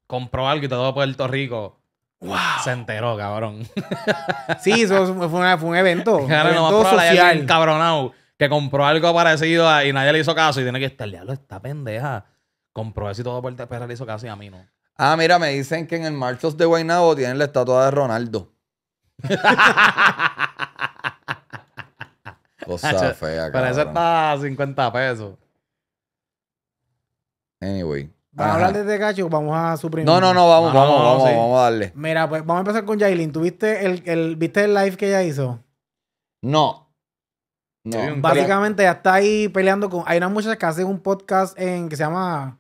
compró algo y todo Puerto Rico se enteró, cabrón. sí, eso fue, un evento. un evento social. que compró algo parecido y nadie le hizo caso y tiene que estar, diablo, esta pendeja. Compró eso y todo Puerto Rico le hizo caso y a mí no. Ah, mira, me dicen que en el Marchos de Guaynabo tienen la estatua de Ronaldo. Cosa fea, cabrón. Pero eso está a 50 pesos. Anyway. ¿Vamos a hablar de Gacho vamos a suprimir? No, no, no, vamos, ah, vamos, vamos, a darle. Mira, pues vamos a empezar con Jailin. ¿Tuviste el, el, ¿Viste el live que ella hizo? No. no. Básicamente ya está ahí peleando con. Hay una muchachas que hacen un podcast en que se llama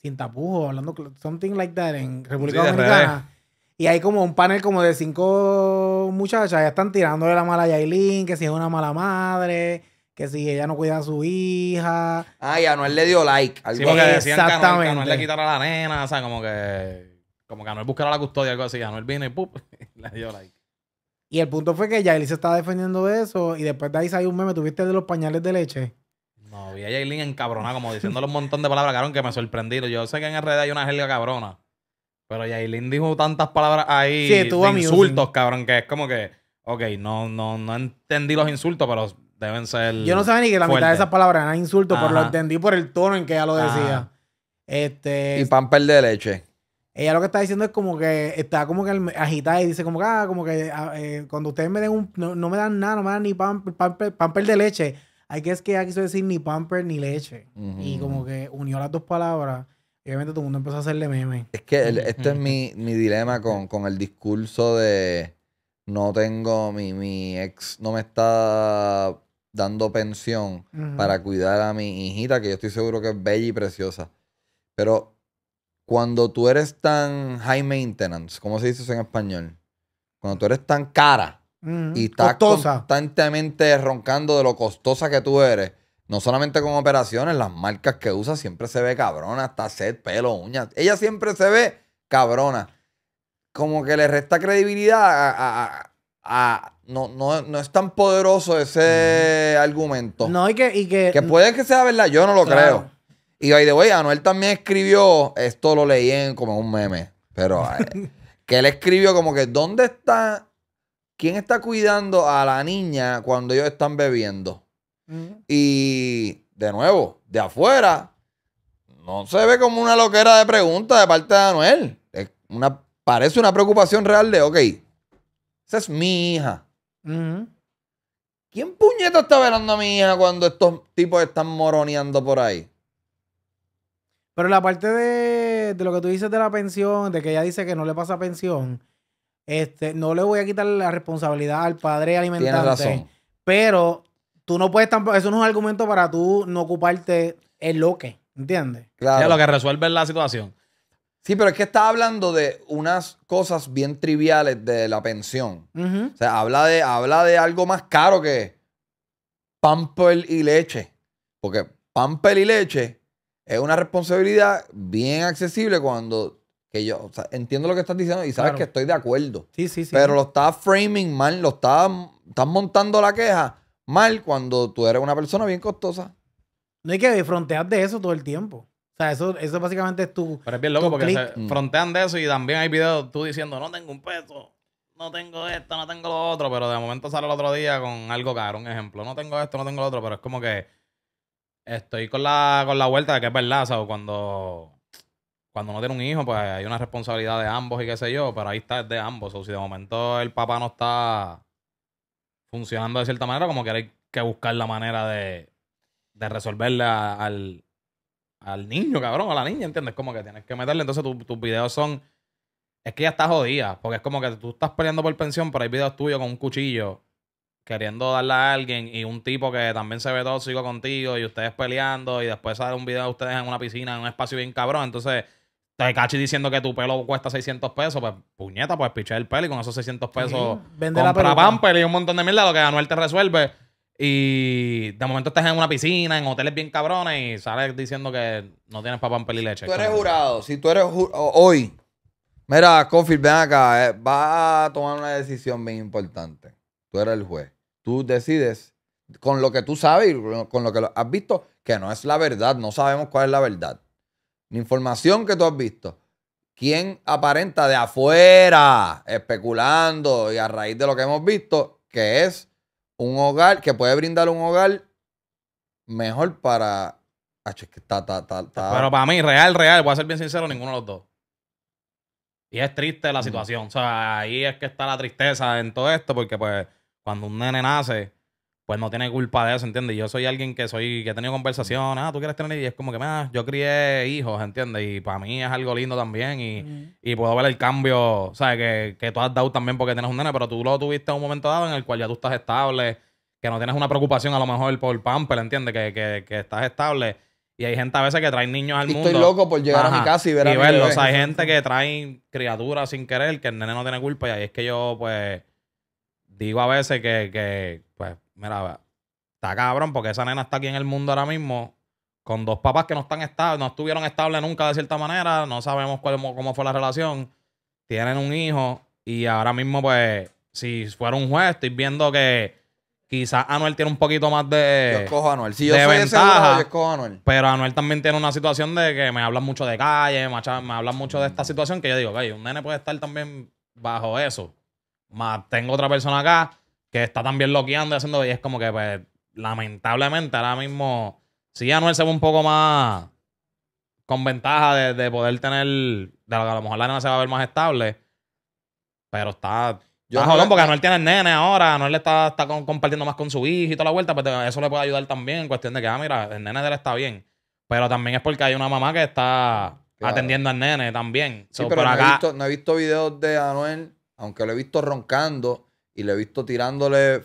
Sin Tapujos, hablando something like that en República Dominicana. Y hay como un panel como de cinco muchachas, ya están tirándole la mala a Yailin, que si es una mala madre, que si ella no cuida a su hija. Ah, y Noel le dio like. Algo sí, decían que a Noel le quitara la nena, o sea, como que. Como que a Noel buscara la custodia, algo así. Noel vino y ¡pup! le dio like. Y el punto fue que Yailin se estaba defendiendo de eso y después de ahí salió un meme, ¿tuviste de los pañales de leche? No, vi a Yailin encabronada, como diciendo un montón de palabras, cabrón, que me sorprendieron. Yo sé que en RD hay una jerga cabrona, pero Yailin dijo tantas palabras ahí sí, de insultos, cabrón, que es como que, ok, no, no, no entendí los insultos, pero deben ser. Yo no sabía ni que la mitad de esas palabras eran insultos, pero lo entendí por el tono en que ella lo decía. Este. Y pamper de leche. Ella lo que está diciendo es como que está como que agitada y dice como que, ah, como que ah, eh, cuando ustedes me den un, no, me dan nada, no me dan ni pamper, de leche. Hay que es que ella quiso decir ni pamper ni leche. Y como que unió las dos palabras. Y obviamente todo el mundo empezó a hacerle meme. Es que este es mi, dilema con, el discurso de no tengo, mi, mi ex no me está dando pensión para cuidar a mi hijita, que yo estoy seguro que es bella y preciosa. Pero cuando tú eres tan high maintenance, ¿cómo se dice eso en español? Cuando tú eres tan cara y estás constantemente roncando de lo costosa que tú eres, no solamente con operaciones, las marcas que usas siempre se ve cabrona, hasta sed pelo, uñas. Ella siempre se ve cabrona. Como que le resta credibilidad a no, no, no es tan poderoso ese argumento. No, y que, y que. puede que sea verdad, yo no lo creo. Y by the way, Anuel también escribió, esto lo leí en como un meme, pero eh, que él escribió como que ¿dónde está? ¿Quién está cuidando a la niña cuando ellos están bebiendo? Y de nuevo, de afuera, no se ve como una loquera de pregunta de parte de Anuel. una, parece una preocupación real de, ok, esa es mi hija. ¿Quién puñeta está velando a mi hija cuando estos tipos están moroneando por ahí? Pero la parte de, lo que tú dices de la pensión, de que ella dice que no le pasa pensión, este, no le voy a quitar la responsabilidad al padre alimentante. Tienes razón. Pero tú no puedes tampoco, eso no es un argumento para tú no ocuparte el loque, ¿entiendes? Claro. Es lo que resuelve la situación. Sí, pero es que está hablando de unas cosas bien triviales de la pensión. O sea, habla de, de algo más caro que pamper y leche. Porque pel y leche es una responsabilidad bien accesible cuando que yo entiendo lo que estás diciendo y sabes que estoy de acuerdo. Sí, sí, sí. Pero lo estás framing mal, lo estás, montando la queja mal cuando tú eres una persona bien costosa. No hay que frontear de eso todo el tiempo. O sea, eso, eso básicamente es tu. Pero es bien loco porque frontean de eso y también hay videos tú diciendo, no tengo un peso, no tengo esto, no tengo lo otro, pero de momento sale el otro día con algo caro, un ejemplo. No tengo esto, no tengo lo otro, pero es como que estoy con la, con la vuelta de que es verdad, o cuando. Cuando uno tiene un hijo, pues hay una responsabilidad de ambos y qué sé yo, pero ahí está, es de ambos. O si de momento el papá no está funcionando de cierta manera, como que hay que buscar la manera de, de resolverle al, al niño, cabrón, a la niña, ¿entiendes? Como que tienes que meterle. Entonces tus videos son. Es que ya está jodida, porque es como que tú estás peleando por pensión, pero hay videos tuyos con un cuchillo queriendo darle a alguien y un tipo que también se ve tóxico contigo y ustedes peleando y después sale un video de ustedes en una piscina, en un espacio bien cabrón. Entonces te cachi diciendo que tu pelo cuesta 600 pesos, pues puñeta, pues piché el pelo y con esos 600 pesos Vende compra la pamper y un montón de mil lo que Anuel te resuelve y de momento estás en una piscina, en hoteles bien cabrones, y sales diciendo que no tienes papá en peli leche. Tú eres jurado. Si tú eres jurado hoy, mira, Confir, ven acá, eh, va a tomar una decisión bien importante. Tú eres el juez. Tú decides con lo que tú sabes y con lo que has visto, que no es la verdad, no sabemos cuál es la verdad. La información que tú has visto, ¿quién aparenta de afuera, especulando y a raíz de lo que hemos visto, que es un hogar, que puede brindar un hogar mejor para. Pero para mí, real, real, voy a ser bien sincero, ninguno de los dos. Y es triste la situación. O sea, ahí es que está la tristeza en todo esto, porque pues cuando un nene nace pues no tiene culpa de eso, ¿entiendes? Yo soy alguien que soy que he tenido conversación ah, tú quieres tener y es como que, más ah, yo crié hijos, ¿entiendes? Y para mí es algo lindo también y, puedo ver el cambio, ¿sabes? Que, que, tú has dado también porque tienes un nene, pero tú lo tuviste en un momento dado en el cual ya tú estás estable, que no tienes una preocupación a lo mejor por pamper, ¿entiendes? Que, que, estás estable. Y hay gente a veces que trae niños al y mundo. Estoy loco por llegar a mi casa y ver a O sea, hay gente que trae criaturas sin querer, que el nene no tiene culpa y ahí es que yo, pues, digo a veces que mira, está cabrón porque esa nena está aquí en el mundo ahora mismo con dos papás que no están estables, no estuvieron estables nunca de cierta manera, no sabemos cómo fue la relación, tienen un hijo y ahora mismo pues si fuera un juez estoy viendo que quizás Anuel tiene un poquito más de yo escojo a Anuel. Si yo de soy ventaja, ese yo escojo Anuel. pero Anuel también tiene una situación de que me hablan mucho de calle, me hablan mucho de esta situación que yo digo, que un nene puede estar también bajo eso. Más tengo otra persona acá que está también bloqueando y haciendo. Y es como que, pues, lamentablemente ahora mismo, si Anuel se ve un poco más con ventaja de, poder tener. De lo que a lo mejor la nena se va a ver más estable. Pero está. Yo está porque Anuel tiene el nene ahora, Anuel está, está compartiendo más con su hijo y toda la vuelta, pero pues, eso le puede ayudar también, en cuestión de que, ah, mira, el nene de él está bien. Pero también es porque hay una mamá que está atendiendo al nene también. Sí, pero, no, no he visto videos de Anuel, aunque lo he visto roncando, y lo he visto tirándole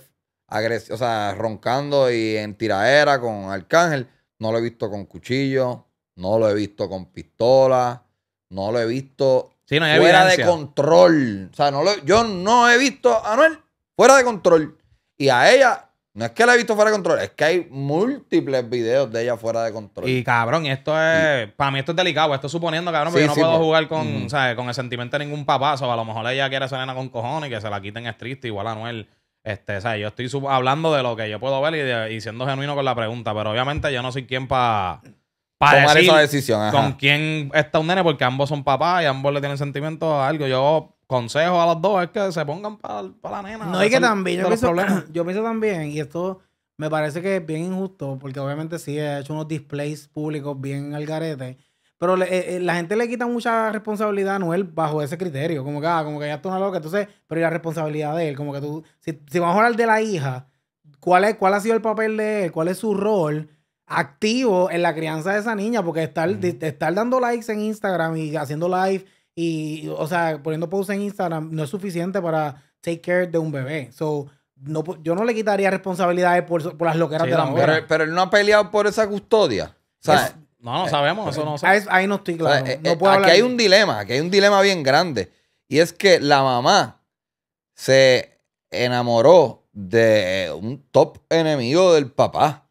o sea, roncando y en tiraera con Arcángel. No lo he visto con cuchillo, no lo he visto con pistola, no lo he visto fuera de control. O sea, no lo, yo no he visto a Noel fuera de control. Y a ella no es que la he visto fuera de control, es que hay múltiples videos de ella fuera de control. Y cabrón, esto es. Para mí esto es delicado, esto suponiendo, cabrón, porque yo no puedo pues. jugar con, ¿sabes? con el sentimiento de ningún papá O A lo mejor ella quiere ser nena con cojones y que se la quiten es triste. igual a Noel. Este, sea, Yo estoy hablando de lo que yo puedo ver y, siendo genuino con la pregunta, pero obviamente yo no soy quien para. Para tomar decir decisión. Con quién está un nene, porque ambos son papás y ambos le tienen sentimiento a algo. Yo consejo a las dos es que se pongan para la nena. No, y que también, yo pienso, también, y esto me parece que es bien injusto, porque obviamente sí he hecho unos displays públicos bien al garete, pero eh, eh, la gente le quita mucha responsabilidad a Noel bajo ese criterio, como que, ah, como que ya está una loca, entonces, pero y la responsabilidad de él, como que tú, si, vamos a hablar de la hija, ¿cuál, es, ¿cuál ha sido el papel de él? ¿Cuál es su rol? activo en la crianza de esa niña, porque estar dando likes en Instagram y haciendo live y, o sea, poniendo post en Instagram no es suficiente para take care de un bebé. So, yo no le quitaría responsabilidades por, por las loqueras de la mujer. Pero, él no ha peleado por esa custodia. no, no eh, sabemos, eso no eh, ahí, ahí, no estoy claro. Eh, aquí hay un dilema, aquí hay un dilema bien grande. Y es que la mamá se enamoró de un top enemigo del papá.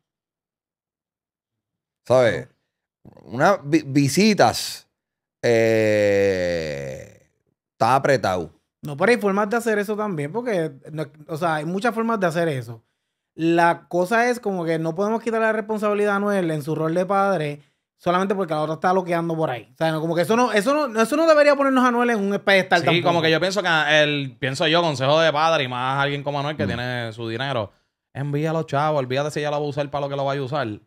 ¿Sabes? Unas visitas eh, está apretado. No, pero hay formas de hacer eso también, porque, o sea, hay muchas formas de hacer eso. La cosa es como que no podemos quitar la responsabilidad a Noel en su rol de padre solamente porque la otra está bloqueando por ahí. O sea, como que eso no, eso no, debería ponernos a Noel en un pedestal sí, como que yo pienso que el, pienso yo, consejo de padre y más alguien como Noel que mm. tiene su dinero, envíalo chavo olvídate si ya lo va a usar para lo que lo vaya a usar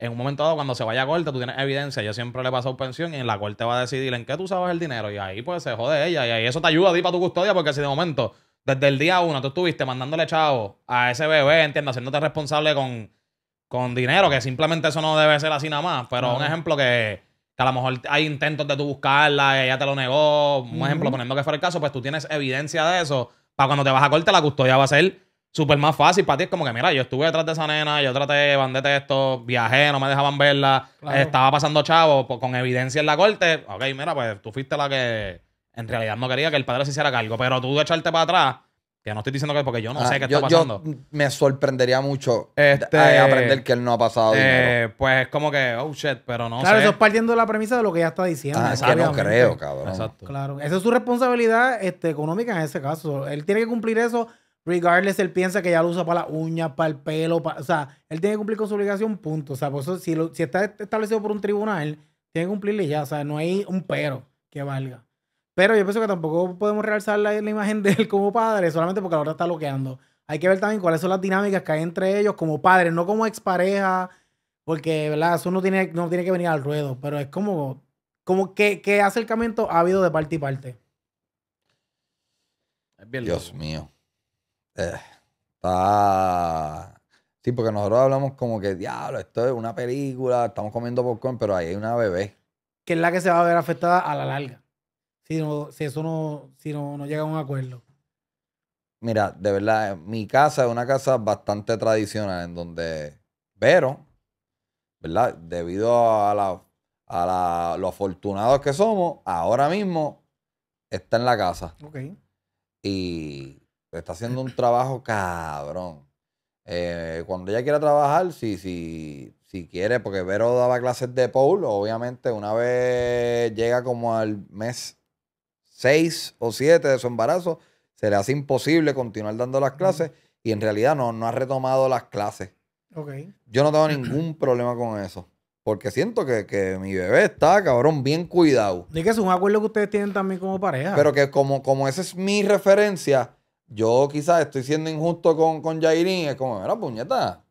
en un momento dado, cuando se vaya a corte, tú tienes evidencia. Yo siempre le paso pensión y en la corte va a decidir en qué tú sabes el dinero. Y ahí pues se jode ella. Y ahí eso te ayuda a ti para tu custodia, porque si de momento, desde el día uno, tú estuviste mandándole chavo a ese bebé, entiendo, haciéndote responsable con, dinero, que simplemente eso no debe ser así nada más. Pero un ejemplo que, a lo mejor hay intentos de tú buscarla, ella te lo negó. Un ejemplo, poniendo que fuera el caso, pues tú tienes evidencia de eso. Para cuando te vas a corte, la custodia va a ser súper más fácil para ti. Es como que, mira, yo estuve detrás de esa nena, yo traté, bandete esto, viajé, no me dejaban verla, estaba pasando chavo, pues, con evidencia en la corte. Ok, mira, pues tú fuiste la que en realidad no quería que el padre se hiciera cargo, pero tú de echarte para atrás. Que no estoy diciendo que porque yo no ah, sé qué está pasando. me sorprendería mucho eh, este, aprender que él no ha pasado. Eh, pues es como que, oh shit, pero no claro, eso es partiendo de la premisa de lo que ya está diciendo. Ah, es que no creo, cabrón. Exacto. Claro, esa es su responsabilidad este, económica en ese caso. Él tiene que cumplir eso Regardless, él piensa que ya lo usa para la uña, para el pelo, o sea, él tiene que cumplir con su obligación, punto. O sea, por si, si está establecido por un tribunal, tiene que cumplirle ya, o sea, no hay un pero que valga. Pero yo pienso que tampoco podemos realzar la, imagen de él como padre, solamente porque ahora está bloqueando. Hay que ver también cuáles son las dinámicas que hay entre ellos como padres, no como expareja, porque, ¿verdad? Eso no tiene, no tiene que venir al ruedo, pero es como, como que, que acercamiento ha habido de parte y parte. Dios mío. Eh, está. Sí, porque nosotros hablamos como que, diablo, esto es una película, estamos comiendo popcorn, pero ahí hay una bebé. Que es la que se va a ver afectada a la larga. Si, si eso no, si no, llega a un acuerdo. Mira, de verdad, eh, mi casa es una casa bastante tradicional en donde, pero, ¿verdad? Debido a, la, lo afortunados que somos, ahora mismo está en la casa. Ok. Y Está haciendo un trabajo cabrón. Eh, cuando ella quiera trabajar, si, si, si quiere, porque Vero daba clases de Paul, obviamente una vez llega como al mes 6 o 7 de su embarazo, se le hace imposible continuar dando las clases y en realidad no, no ha retomado las clases. Okay. Yo no tengo ningún problema con eso. Porque siento que, mi bebé está, cabrón, bien cuidado. Y que es un acuerdo que ustedes tienen también como pareja. Pero que como, como esa es mi referencia, yo quizás estoy siendo injusto con, con Jairín. Es como, mira, puñeta,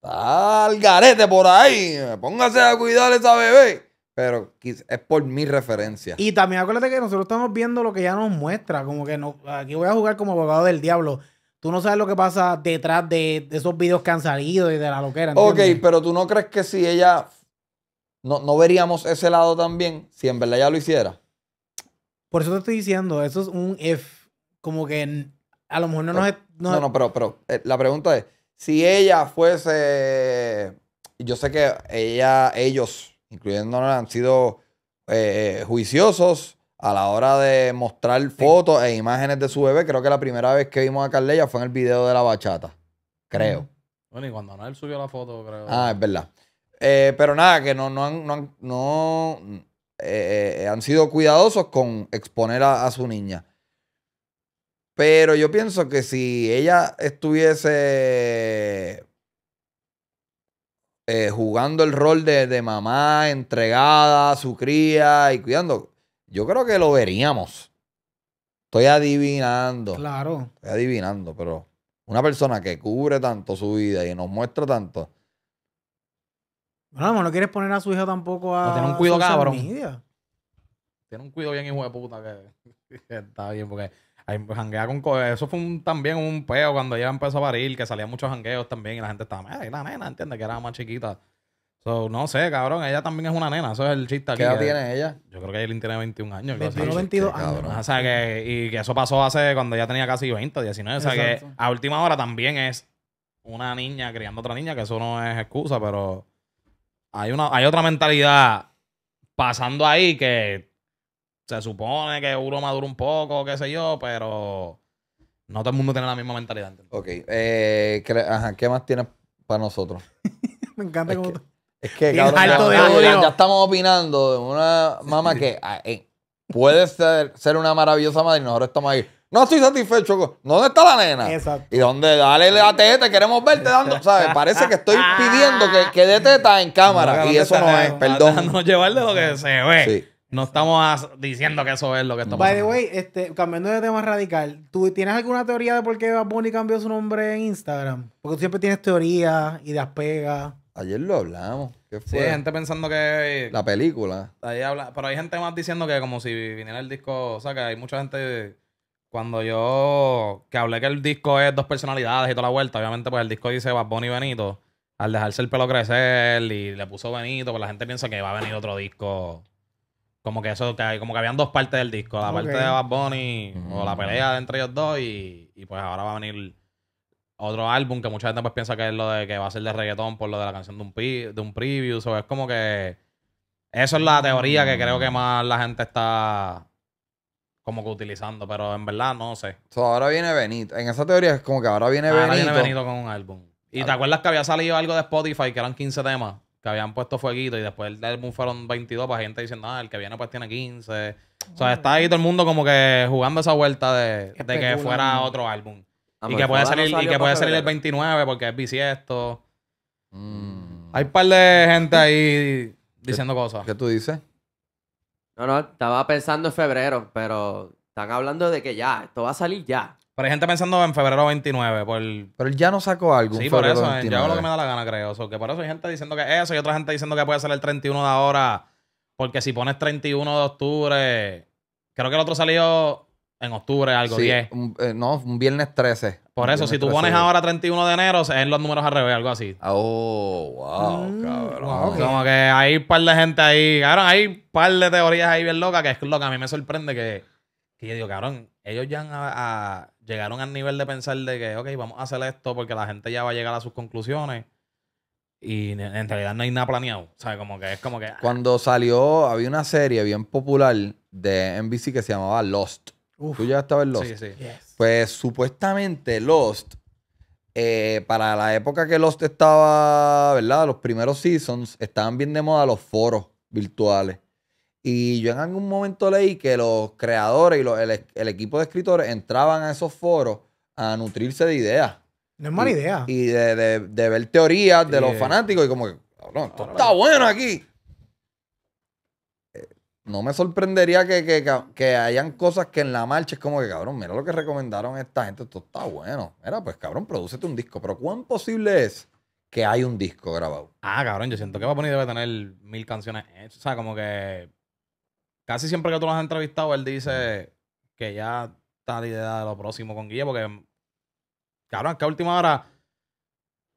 está garete por ahí. Póngase a cuidar a esa bebé. Pero es por mi referencia. Y también acuérdate que nosotros estamos viendo lo que ella nos muestra. Como que no, aquí voy a jugar como abogado del diablo. Tú no sabes lo que pasa detrás de, esos videos que han salido y de la loquera. Ok, pero tú no crees que si ella. No, no veríamos ese lado también si en verdad ella lo hiciera. Por eso te estoy diciendo, eso es un F como que a lo mejor no nos... No, no, pero, pero eh, la pregunta es, si ella fuese... Yo sé que ella, ellos, incluyéndonos, han sido eh, eh, juiciosos a la hora de mostrar fotos e imágenes de su bebé. Creo que la primera vez que vimos a Carlella fue en el video de la bachata. Creo. Bueno, y cuando él subió la foto, creo. Ah, es verdad. pero nada, que no, no han, no, han, sido cuidadosos con exponer a, su niña. Pero yo pienso que si ella estuviese eh, jugando el rol de, mamá entregada, a su cría y cuidando, yo creo que lo veríamos. Estoy adivinando. Claro. Estoy adivinando, pero una persona que cubre tanto su vida y nos muestra tanto. no, no quieres poner a su hija tampoco a. No, tiene un cuidado cabrón. Tiene un cuido bien hijo de puta que está bien, porque janguea con. Eso fue también un peo cuando ella empezó a parir, que salían muchos jangueos también y la gente estaba. es la nena, ¿entiendes? que era más chiquita. no sé, cabrón. Ella también es una nena. Eso es el chiste aquí. ¿Qué tiene ella? Yo creo que ella tiene 21 años. 22 años. O sea, que, y que eso pasó hace cuando ella tenía casi 20, 19. O sea, que a última hora también es una niña criando otra niña, que eso no es excusa, pero hay, una, hay otra mentalidad pasando ahí que se supone que uno madura un poco, qué sé yo, pero no todo el mundo tiene la misma mentalidad. Ok. Eh, ¿qué, más tienes para nosotros? Me encanta es Que, es que, ya, estamos opinando de una mamá que ah, eh, puede ser, una maravillosa madre y nosotros estamos ahí. No estoy satisfecho. ¿Dónde está la nena? Exacto. Y dónde dale la teta, queremos verte dando, ¿sabes? Parece que estoy pidiendo que, que dé teta en cámara. y eso no es, perdón. No llevarle lo que se ve. Sí. No estamos diciendo que eso es lo que estamos By the way, este, cambiando de tema radical, ¿tú tienes alguna teoría de por qué Bad Bunny cambió su nombre en Instagram? Porque tú siempre tienes teorías y de pegas. Ayer lo hablamos. ¿Qué fue? Sí, hay gente pensando que. La película. habla, pero hay gente más diciendo que, como si viniera el disco. O sea, que hay mucha gente. Cuando yo. Que hablé que el disco es dos personalidades y toda la vuelta. Obviamente, pues el disco dice Bad Bunny Benito. Al dejarse el pelo crecer y le puso Benito, pues la gente piensa que va a venir otro disco como que eso, que, como que habían dos partes del disco, la parte de Bad Bunny, o la mm. pelea entre ellos dos, y, pues ahora va a venir otro álbum que mucha gente pues piensa que es lo de que va a ser de reggaetón por lo de la canción de un, pi, de un preview. O es como que. Eso es la mm. teoría que creo que más la gente está como que utilizando, pero en verdad no sé. So, ahora viene Benito. En esa teoría es como que ahora viene Benito. Ahora viene Benito con un álbum. Y te ah. acuerdas que había salido algo de Spotify que eran 15 temas que habían puesto fueguito y después del álbum fueron 22 para gente diciendo, ah, el que viene pues tiene 15. O sea, está ahí todo el mundo como que jugando esa vuelta de, que fuera otro álbum. Ah, y, pues, que puede salir, y que puede el 29 porque es bisiesto. Mm. Hay un par de gente ahí diciendo cosas. ¿Qué tú dices? No, no, estaba pensando en febrero, pero están hablando de que ya, esto va a salir ya. Pero hay gente pensando en febrero 29. Por... Pero él ya no sacó algo. Sí, por eso. Eh, yo hago lo que me da la gana, creo. por eso hay gente diciendo que eso y otra gente diciendo que puede ser el 31 de ahora. Porque si pones 31 de octubre. Creo que el otro salió en octubre, algo, 10. Eh, no, un viernes 13. Por eso, si tú pones ahora 31 de enero, se ven los números al revés, algo así. Oh, wow, mm, cabrón. Como que hay un par de gente ahí. Cabrón, hay un par de teorías ahí bien locas que es lo a mí me sorprende que, que yo digo, cabrón, ellos ya han llegaron al nivel de pensar de que, ok, vamos a hacer esto porque la gente ya va a llegar a sus conclusiones. Y en realidad no hay nada planeado. O como que es como que. Ah. Cuando salió, había una serie bien popular de NBC que se llamaba Lost. Tú ya estabas en Lost. Sí, sí. Pues supuestamente Lost, eh, para la época que Lost estaba, ¿verdad? Los primeros seasons, estaban bien de moda los foros virtuales. Y yo en algún momento leí que los creadores y el, equipo de escritores entraban a esos foros a nutrirse de ideas. No es mala idea. Y de, ver teorías de los fanáticos y como que, cabrón, esto está bueno aquí. Eh, no me sorprendería que, hayan cosas que en la marcha es como que, cabrón, mira lo que recomendaron esta gente, esto está bueno. Mira, pues cabrón, producete un disco. Pero ¿cuán posible es que hay un disco grabado? Ah, cabrón, yo siento que va a poner debe tener mil canciones. O sea, como que casi siempre que tú lo has entrevistado, él dice que ya está la idea de lo próximo con Guille, porque, cabrón, que a última hora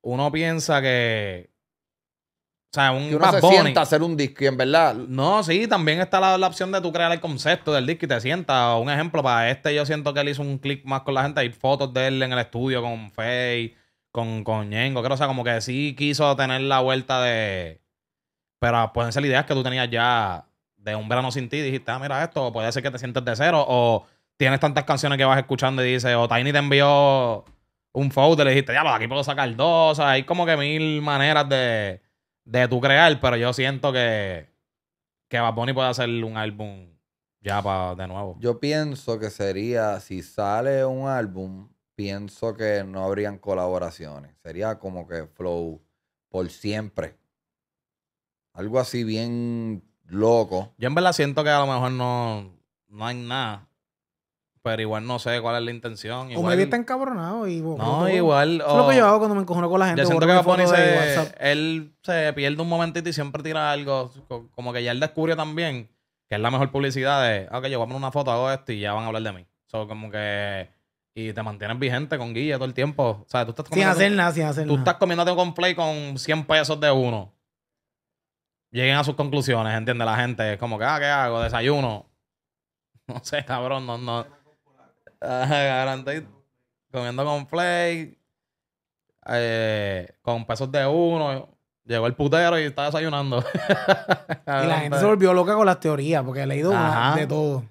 uno piensa que. O sea, un que uno se hacer un disco en verdad. No, sí, también está la, opción de tú crear el concepto del disco y te sienta. Un ejemplo para este, yo siento que él hizo un clic más con la gente. Hay fotos de él en el estudio con Faye, con, con Ñengo. o sea, como que sí quiso tener la vuelta de. Pero pueden ser ideas que tú tenías ya de un verano sin ti, dijiste, ah, mira esto, puede ser que te sientes de cero, o tienes tantas canciones que vas escuchando y dices, o Tiny te envió un foto y le dijiste, ya, pues aquí puedo sacar dos, o sea, hay como que mil maneras de, de tu crear, pero yo siento que, que Bad Bunny puede hacer un álbum ya para de nuevo. Yo pienso que sería, si sale un álbum, pienso que no habrían colaboraciones, sería como que flow por siempre. Algo así bien Loco. Yo en verdad siento que a lo mejor no, no hay nada. Pero igual no sé cuál es la intención. Igual... O me vi tan y... No, igual... es lo que yo hago cuando me encojono con la gente. Yo siento que Bonnie se... Él se pierde un momentito y siempre tira algo. Como que ya él descubre también que es la mejor publicidad de... Ah, ok, yo voy a poner una foto, hago esto y ya van a hablar de mí. So, como que... Y te mantienes vigente con Guille todo el tiempo. O sea, tú estás comiendo... Sin hacer nada, Tú estás comiéndote un play con 100 pesos de uno lleguen a sus conclusiones, entiende La gente es como que, ah, ¿qué hago? Desayuno. No sé, cabrón, no, no. comiendo con play, eh, con pesos de uno. Llegó el putero y está desayunando. y la gente se volvió loca con las teorías, porque ha leído de todo.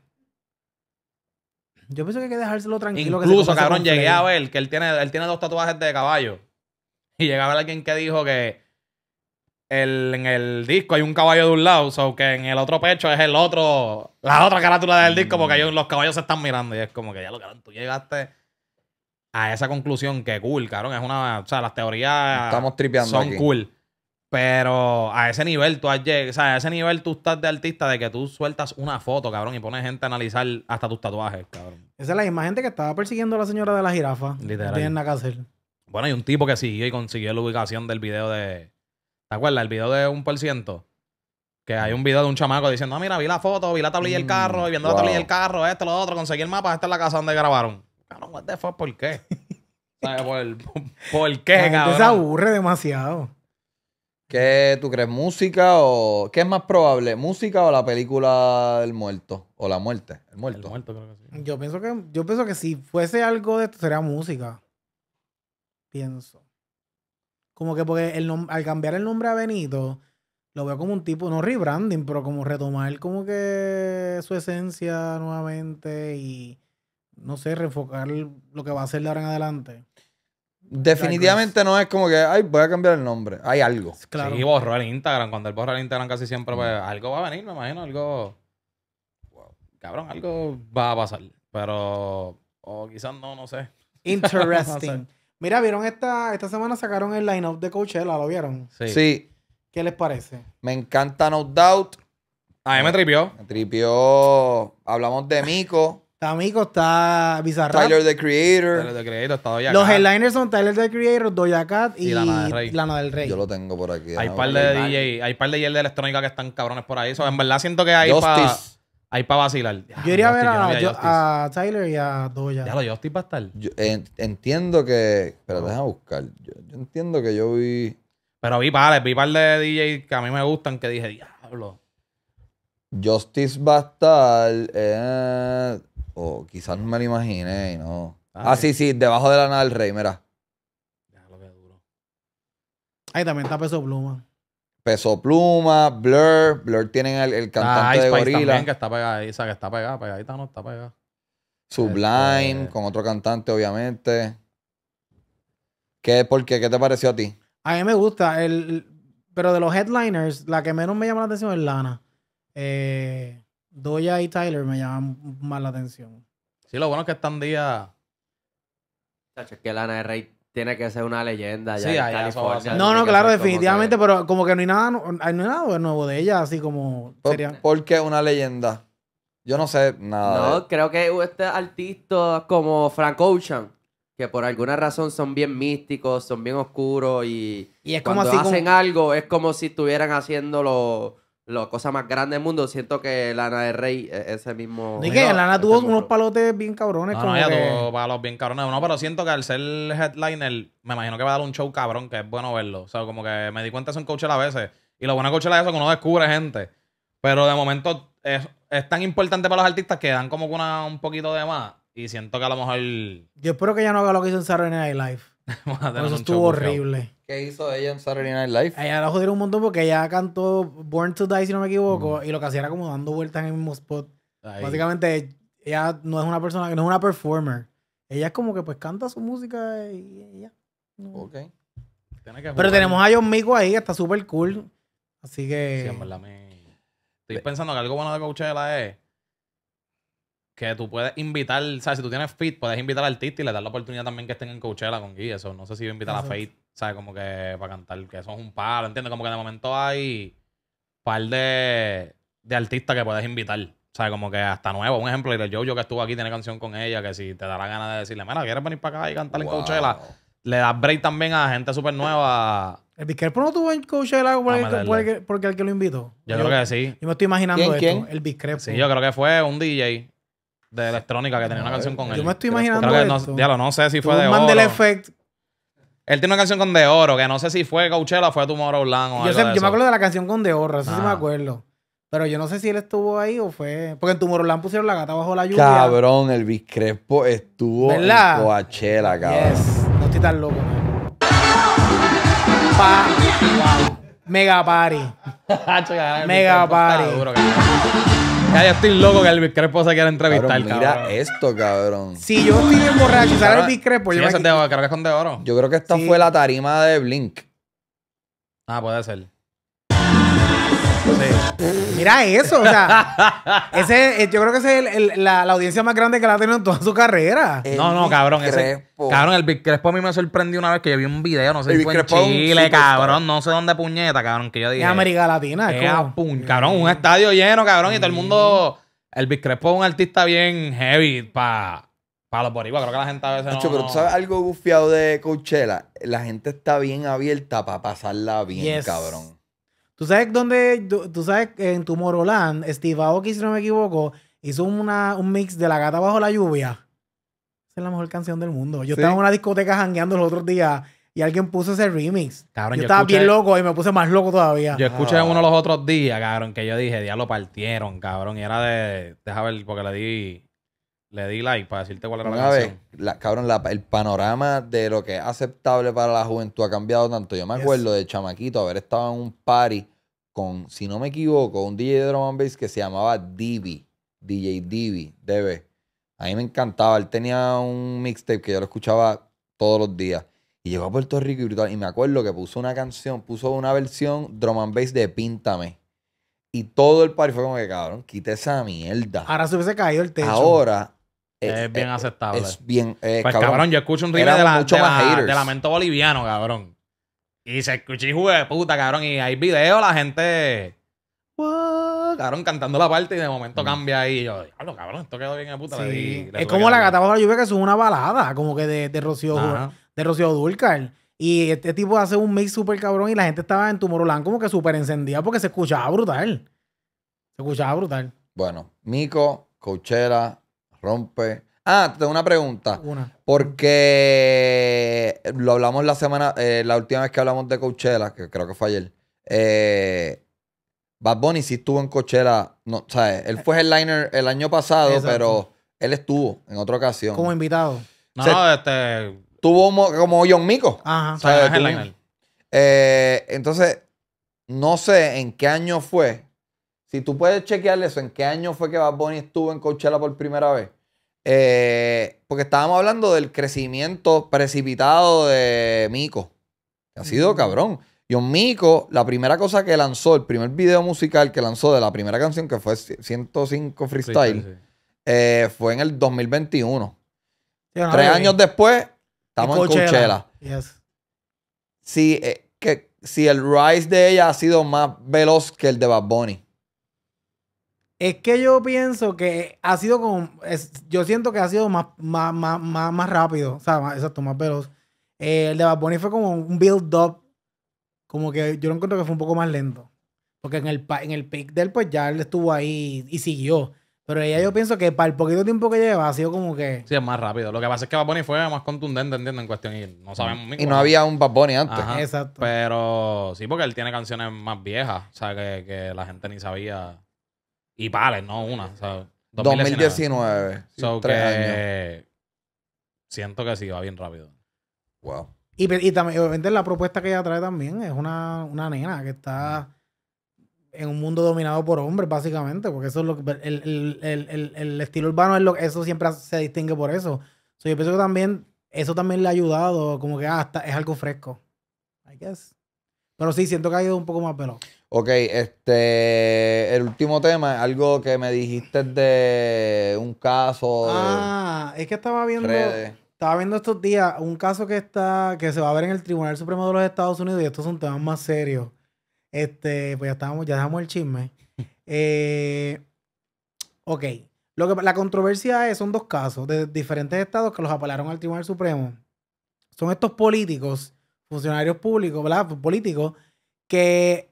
Yo pienso que hay que dejárselo tranquilo. Incluso, cabrón, llegué a ver que él tiene, él tiene dos tatuajes de caballo. Y llegaba a ver alguien que dijo que en el disco hay un caballo de un lado, so que en el otro pecho es el otro, la otra carátula del disco, porque los caballos se están mirando y es como que ya lo que tú llegaste a esa conclusión que cool, cabrón, es una, o sea, las teorías Estamos tripeando son cool. Pero a ese nivel tú has llegado, o sea, a ese nivel tú estás de artista de que tú sueltas una foto, cabrón, y pones gente a analizar hasta tus tatuajes, cabrón. Esa es la imagen gente que estaba persiguiendo la señora de la jirafa. Literal. Bueno, hay un tipo que siguió y consiguió la ubicación del video de, ¿Te acuerdas? El video de un por ciento. Que hay un video de un chamaco diciendo, ah, mira, vi la foto, vi la tablilla el carro, y mm, viendo la tablilla del carro, esto, lo otro, conseguí el mapa, esta es la casa donde grabaron. Claro, what the ¿por qué? ¿Por, qué, se aburre demasiado. ¿Qué tú crees? ¿Música o...? ¿Qué es más probable? ¿Música o la película del muerto? ¿O la muerte? El muerto. creo que sí. Yo pienso que, yo pienso que si fuese algo de esto sería música. Pienso. Como que porque el al cambiar el nombre a Benito, lo veo como un tipo, no rebranding, pero como retomar como que su esencia nuevamente y no sé, reenfocar lo que va a hacer de ahora en adelante. Definitivamente no es como que, ay, voy a cambiar el nombre. Hay algo. Claro. Sí, borró el Instagram. Cuando él borra el Instagram casi siempre, pues, mm. algo va a venir, me imagino. Algo, cabrón, algo va a pasar. Pero, o quizás no, no sé. Interesting. Mira, vieron esta, esta semana sacaron el line-up de Coachella, ¿lo vieron? Sí. ¿Qué les parece? Me encanta No Doubt. A mí me tripió. Me tripió. Hablamos de Mico. Está Mico, está bizarro. Tyler the Creator. Tyler the Creator, está Doja Los headliners son Tyler the Creator, Doja Cat y, Lana, del Rey. Yo lo tengo por aquí. Hay par de DJ, hay par de DJ de electrónica que están cabrones por ahí. en verdad siento que hay para Ahí para vacilar. Yo iría a ver a, Tyler y a Doja. Ya lo, Justice va estar. entiendo que. Pero déjame buscar. Yo, entiendo que yo vi. Pero vi pares, vi par de DJ que a mí me gustan que dije, diablo. Justice va a estar. o oh, quizás no me lo imaginé y no. Ah, ah sí, sí, debajo de la nada del rey, mira. Ya lo que duro. Ahí también está peso pluma. Peso Pluma, Blur. Blur tienen el, el ah, cantante de Gorila. que está pegada, esa que está pegada, pegadita no está pegada. Sublime, este con otro cantante, obviamente. ¿Qué, por qué? ¿Qué te pareció a ti? A mí me gusta. El, pero de los headliners, la que menos me llama la atención es Lana. Eh, Doya y Tyler me llaman más la atención. Sí, lo bueno es que están día... Chacho, es que Lana es rey tiene que ser una leyenda ya sí, en California. No, no, claro, definitivamente, pero como que no hay nada, hay nada nuevo de ella, así como ¿Por, sería. qué una leyenda? Yo no sé nada. No, creo que este artista como Frank Ocean, que por alguna razón son bien místicos, son bien oscuros y, y es como hacen algo es como si estuvieran haciéndolo la cosa más grande del mundo. Siento que Lana de Rey e-, ese mismo. ni que Lana tuvo unos palotes bien cabrones. No, tuvo palos bien cabrones. No, pero siento que al ser headliner, me imagino que va a dar un show cabrón, que es bueno verlo. O sea, como que me di cuenta de un coach a veces. Y lo bueno de coach es eso que uno descubre gente. Pero de momento es, es tan importante para los artistas que dan como una, un poquito de más. Y siento que a lo mejor. Yo espero que ya no haga lo que hizo en Saturday Night Live. Eso estuvo horrible. ¿Qué hizo ella en Saturday Night Live? Ella la jodieron un montón porque ella cantó Born to Die, si no me equivoco, mm. y lo que hacía era como dando vueltas en el mismo spot. Básicamente, ella no es una persona, no es una performer. Ella es como que pues canta su música y ya Ok. Pero tenemos a John Mico ahí, está súper cool. Así que. Sí, en me... Estoy pensando que algo bueno de Coachella es que tú puedes invitar, ¿sabes? Si tú tienes fit, puedes invitar al artista y le das la oportunidad también que estén en Coachella con guía, Eso no sé si voy a invitar a Fate, ¿sabes? Como que para cantar, que eso es un palo, ¿entiendes? Como que de momento hay par de, de artistas que puedes invitar. ¿Sabes? Como que hasta nuevo. Un ejemplo, el yo que estuvo aquí tiene canción con ella, que si te da la gana de decirle, mira, ¿quieres venir para acá y cantar en Coachella? Le das break también a gente súper nueva. El Biscrepo no estuvo en Coachella porque, el que lo invitó. Yo, creo que sí. Yo me estoy imaginando ¿Quién, El Vizquerpo. Sí, yo creo que fue un DJ de electrónica que tenía una canción con él. Yo me estoy imaginando. que No, diablo, no sé si fue de oro. el Effect. Él tiene una canción con De Oro, que no sé si fue Coachella o fue Tomorrowland o yo algo Yo me acuerdo de la canción con De Oro, eso sí me ah. acuerdo. Pero yo no sé si él estuvo ahí o fue... Porque en Tomorrowland pusieron la gata bajo la lluvia. Cabrón, el Crespo estuvo ¿verdad? en Coachella, cabrón. Yes. No estoy tan loco, Mega party. Mega party. Ya, estoy loco que el Crespo se quiera entrevistar, Cabrón, mira esto, cabrón. Si yo estoy bien borracho el sale yo me creo que con de oro. Yo creo que esta fue la tarima de Blink. Ah, puede ser. Mira eso, o sea, ese, eh, yo creo que esa es la, audiencia más grande que la ha tenido en toda su carrera. no, no, cabrón, ese, cabrón, el Big Crespo a mí me sorprendió una vez que yo vi un video, no sé si fue en Chile, cabrón, no sé dónde puñeta, cabrón, que yo dije. En América Latina, cabrón, un estadio lleno, cabrón, y todo el mundo, mm. el Big Crespo es un artista bien heavy para los boricuas, creo que la gente a veces no, pero tú sabes algo gufiado de Coachella. La gente está bien abierta para pasarla bien, cabrón. ¿Tú sabes dónde? Tú, sabes en Tomorrowland, Steve Aoki, si no me equivoco, hizo una, un mix de La Gata Bajo la Lluvia. Esa es la mejor canción del mundo. Yo estaba en una discoteca jangueando los otros días y alguien puso ese remix. yo, estaba bien loco y me puse más loco todavía. Yo escuché uno de los otros días, cabrón, que yo dije, ya lo partieron, cabrón. Y era de. Deja ver, porque le di. Le di like para decirte cuál era la vez, cabrón, el panorama de lo que es aceptable para la juventud ha cambiado tanto. Yo me acuerdo de chamaquito haber estado en un party con, si no me equivoco, un DJ de drum and bass que se llamaba Divi, DJ Divi, DB. A mí me encantaba. Él tenía un mixtape que yo lo escuchaba todos los días. Y llegó a Puerto Rico y me acuerdo que puso una canción, puso una versión drum and bass de Píntame. Y todo el party fue como que, cabrón, quita esa mierda. Ahora se hubiese caído el techo. Ahora, es, bien eh, aceptable. Es bien. Eh, pues cabrón, yo escucho un río de lamento boliviano, cabrón. Y se escucha jugué de puta, cabrón. Y hay videos, la gente. cabrón, cantando la parte y de momento mm. cambia ahí. Y yo, cabrón, esto quedó bien de puta. es como la gata bajo la lluvia, que es una balada, como que de, de Rocío de Rocío Dulcar. Y este tipo hace un mix súper cabrón y la gente estaba en Tumorolán como que súper encendida porque se escuchaba brutal. Se escuchaba brutal. Bueno, Mico, cochera Rompe. Ah, tengo una pregunta. Una. Porque lo hablamos la semana, eh, la última vez que hablamos de Coachella, que creo que fue ayer. Eh, Bad Bunny sí estuvo en Coachella. No, ¿sabes? Él fue headliner el año pasado, pero él estuvo en otra ocasión. Como invitado. No, este. Tuvo como John Mico. Ajá. Eh, entonces, no sé en qué año fue si tú puedes chequear eso, en qué año fue que Bad Bunny estuvo en Coachella por primera vez. Eh, porque estábamos hablando del crecimiento precipitado de Mico. Ha sido cabrón. Y Mico, la primera cosa que lanzó, el primer video musical que lanzó de la primera canción, que fue 105 Freestyle, eh, fue en el 2021. Tres años después, estamos en Coachella. Sí, Si, eh, que, si el rise de ella ha sido más veloz que el de Bad Bunny. Es que yo pienso que ha sido como... yo siento que ha sido más, más, más, rápido. O sea, más, exacto, más veloz. Eh, el de Bad Bunny fue como un build-up. Como que yo lo encuentro que fue un poco más lento. Porque en el, en el pick del pues ya él estuvo ahí y, siguió. Pero ella yo pienso que para el poquito tiempo que lleva ha sido como que... Sí, es más rápido. Lo que pasa es que Bad Bunny fue más contundente, entiendo, en cuestión. Y no mm. sabemos... Y no había un Bad Bunny antes. Exacto. Pero sí, porque él tiene canciones más viejas. O sea, que, que la gente ni sabía... Y pales, no una. ¿sabes? 2019. que Siento que sí, va bien rápido. Wow. Y, y, obviamente, la propuesta que ella trae también es una, una nena que está en un mundo dominado por hombres, básicamente, porque eso es lo que. El, estilo urbano es lo que. Eso siempre se distingue por eso. yo pienso que también. Eso también le ha ayudado, como que hasta ah, es algo fresco. I guess. Pero sí, siento que ha ido un poco más pelo. Ok, este. El último tema, algo que me dijiste de un caso. Ah, es que estaba viendo. Estaba viendo estos días un caso que está. que se va a ver en el Tribunal Supremo de los Estados Unidos y estos son temas más serios. Este, pues ya estábamos, ya dejamos el chisme. Eh, ok. Lo que, la controversia es, son dos casos de diferentes estados que los apelaron al Tribunal Supremo. Son estos políticos, funcionarios públicos, ¿verdad? Políticos, que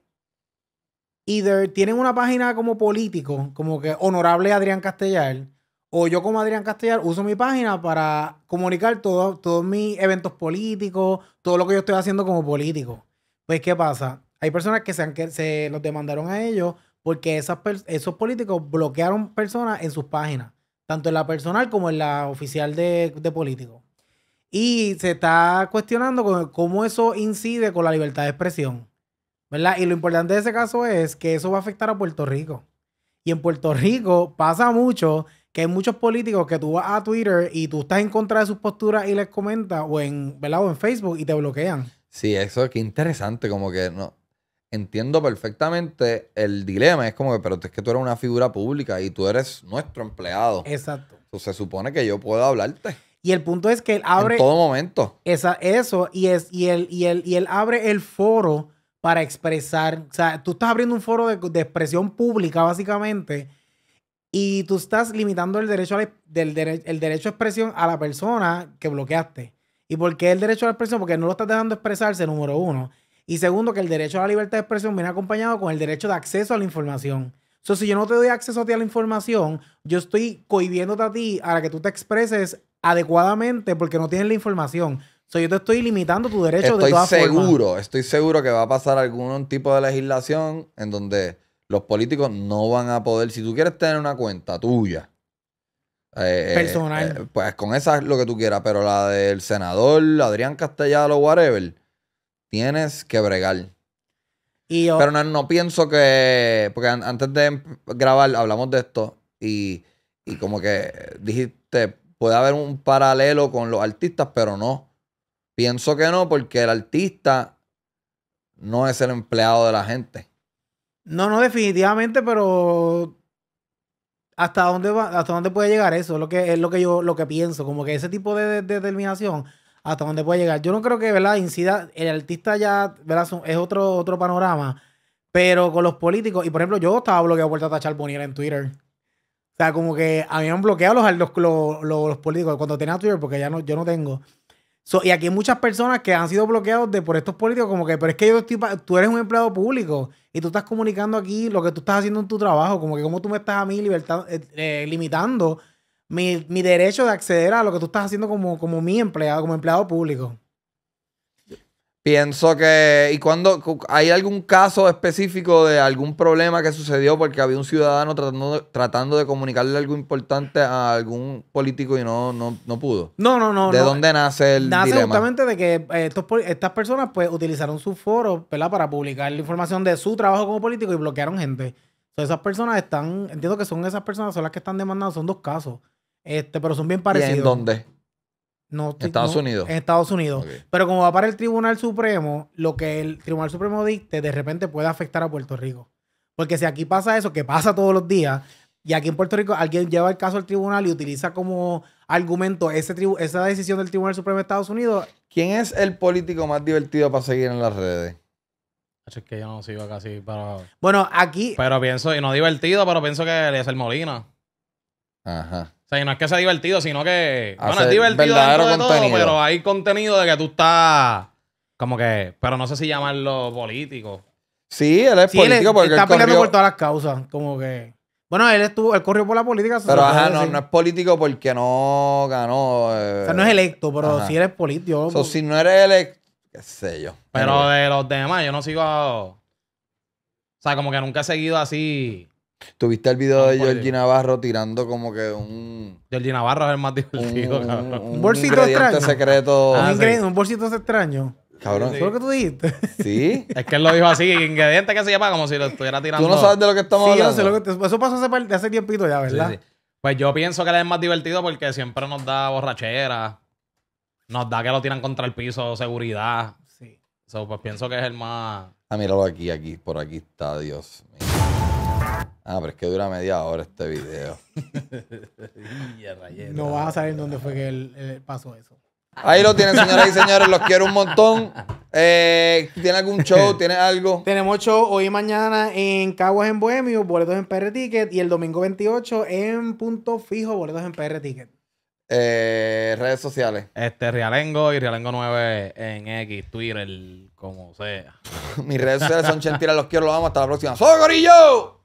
either tienen una página como político, como que honorable Adrián Castellar, o yo como Adrián Castellar uso mi página para comunicar todos mis eventos políticos, todo lo que yo estoy haciendo como político. Pues, ¿qué pasa? Hay personas que se, los demandaron a ellos porque esos políticos bloquearon personas en sus páginas, tanto en la personal como en la oficial de, político. Y se está cuestionando cómo eso incide con la libertad de expresión. Y lo importante de ese caso es que eso va a afectar a Puerto Rico. Y en Puerto Rico pasa mucho que hay muchos políticos que tú vas a Twitter y tú estás en contra de sus posturas y les comentas, o en, ¿verdad? O en Facebook y te bloquean. Sí, eso es que interesante, como que no. Entiendo perfectamente el dilema. Es como que, pero es que tú eres una figura pública y tú eres nuestro empleado. Exacto. Entonces se supone que yo puedo hablarte. Y el punto es que él abre. En todo momento. eso, y, es, y, y, y él abre el foro para expresar. O sea, tú estás abriendo un foro de, expresión pública, básicamente, y tú estás limitando el derecho, a del derecho a expresión a la persona que bloqueaste. ¿Y por qué el derecho a la expresión? Porque no lo estás dejando expresarse, número uno. Y segundo, que el derecho a la libertad de expresión viene acompañado con el derecho de acceso a la información. So, si yo no te doy acceso a ti a la información, yo estoy cohibiéndote a ti para que tú te expreses adecuadamente porque no tienes la información yo te estoy limitando tu derecho estoy de todas seguro, Estoy seguro que va a pasar algún tipo de legislación en donde los políticos no van a poder. Si tú quieres tener una cuenta tuya. Eh, eh, Personal. Eh, pues con esa es lo que tú quieras, pero la del senador Adrián Castellano, whatever, tienes que bregar. Pero no, pienso que. Porque antes de em-, grabar hablamos de esto y como que dijiste, puede haber un paralelo con los artistas, pero no Pienso que no, porque el artista no es el empleado de la gente. No, no, definitivamente, pero hasta dónde va, hasta dónde puede llegar eso, lo que es lo que yo lo que pienso, como que ese tipo de, determinación hasta dónde puede llegar. Yo no creo que, ¿verdad? Incida, el artista ya, ¿verdad? Es otro, otro panorama. Pero con los políticos, y por ejemplo, yo estaba bloqueado por tachar poniera en Twitter. O sea, como que habían bloqueado los, los, los, los políticos cuando tenía Twitter, porque ya no, yo no tengo y aquí hay muchas personas que han sido bloqueados de, por estos políticos, como que, pero es que yo estoy, tú eres un empleado público y tú estás comunicando aquí lo que tú estás haciendo en tu trabajo, como que cómo tú me estás a mí eh, eh, limitando mi, mi, derecho de acceder a lo que tú estás haciendo como, como mi empleado, como empleado público. Pienso que. ¿Y cuando hay algún caso específico de algún problema que sucedió porque había un ciudadano tratando, tratando de comunicarle algo importante a algún político y no, no, no pudo? No, no, no. ¿De dónde nace el nace justamente de que eh, estos, estas personas pues utilizaron su foro para publicar la información de su trabajo como político y bloquearon gente. Entonces esas personas están. Entiendo que son esas personas son las que están demandando, son dos casos. Este, pero son bien parecidos. ¿Y ¿En dónde? Estados Unidos. En Estados Unidos. Pero como va para el Tribunal Supremo, lo que el Tribunal Supremo dicte de repente puede afectar a Puerto Rico. Porque si aquí pasa eso, que pasa todos los días, y aquí en Puerto Rico alguien lleva el caso al tribunal y utiliza como argumento esa decisión del Tribunal Supremo de Estados Unidos. ¿Quién es el político más divertido para seguir en las redes? Es que yo no sigo para. Bueno, aquí. Pero pienso, y no divertido, pero pienso que es el Molina. Ajá. O sea, y no es que sea divertido, sino que. bueno, es divertido dentro de todo, pero hay contenido de que tú estás. Como que. Pero no sé si llamarlo político. Sí, él es político porque. Está peleando por todas las causas. Como que. Bueno, él estuvo, él corrió por la política. Pero ajá, no, no, es político porque no ganó. Eh, o sea, no es electo, pero si eres político. O si no eres electo, qué sé yo. Pero de los demás, yo no sigo. A... O sea, como que nunca he seguido así. ¿Tuviste el video de Georgie Navarro tirando como que un. Georgie Navarro es el más divertido, un, cabrón. Un, un bolsito extraño. secreto. Ah, Un bolsito extraño. Cabrón. ¿Eso es lo que tú dijiste? Sí. es que él lo dijo así, ingrediente que se llama como si lo estuviera tirando. Tú no sabes de lo que estamos hablando. Sí, que Eso pasó hace, hace tiempito ya, ¿verdad? Pues yo pienso que él es más divertido porque siempre nos da borrachera. Nos da que lo tiran contra el piso, seguridad. Sí. So, pues pienso que es el más. Ah, míralo aquí, aquí, por aquí está, Dios mío. Ah, pero es que dura media hora este video. no vas a saber dónde fue que él, pasó eso. Ahí lo tienen, señoras y señores. Los quiero un montón. Eh, ¿Tiene algún show? ¿Tiene algo? Tenemos show hoy y mañana en Caguas en Bohemio, boletos en PR Ticket. Y el domingo 28 en Punto Fijo, boletos en PR Ticket. Eh, redes sociales. Este, Realengo y Rialengo 9 en X, Twitter, como sea. Mis redes sociales son Chentira, los quiero, los vamos Hasta la próxima. ¡Soy Gorillo!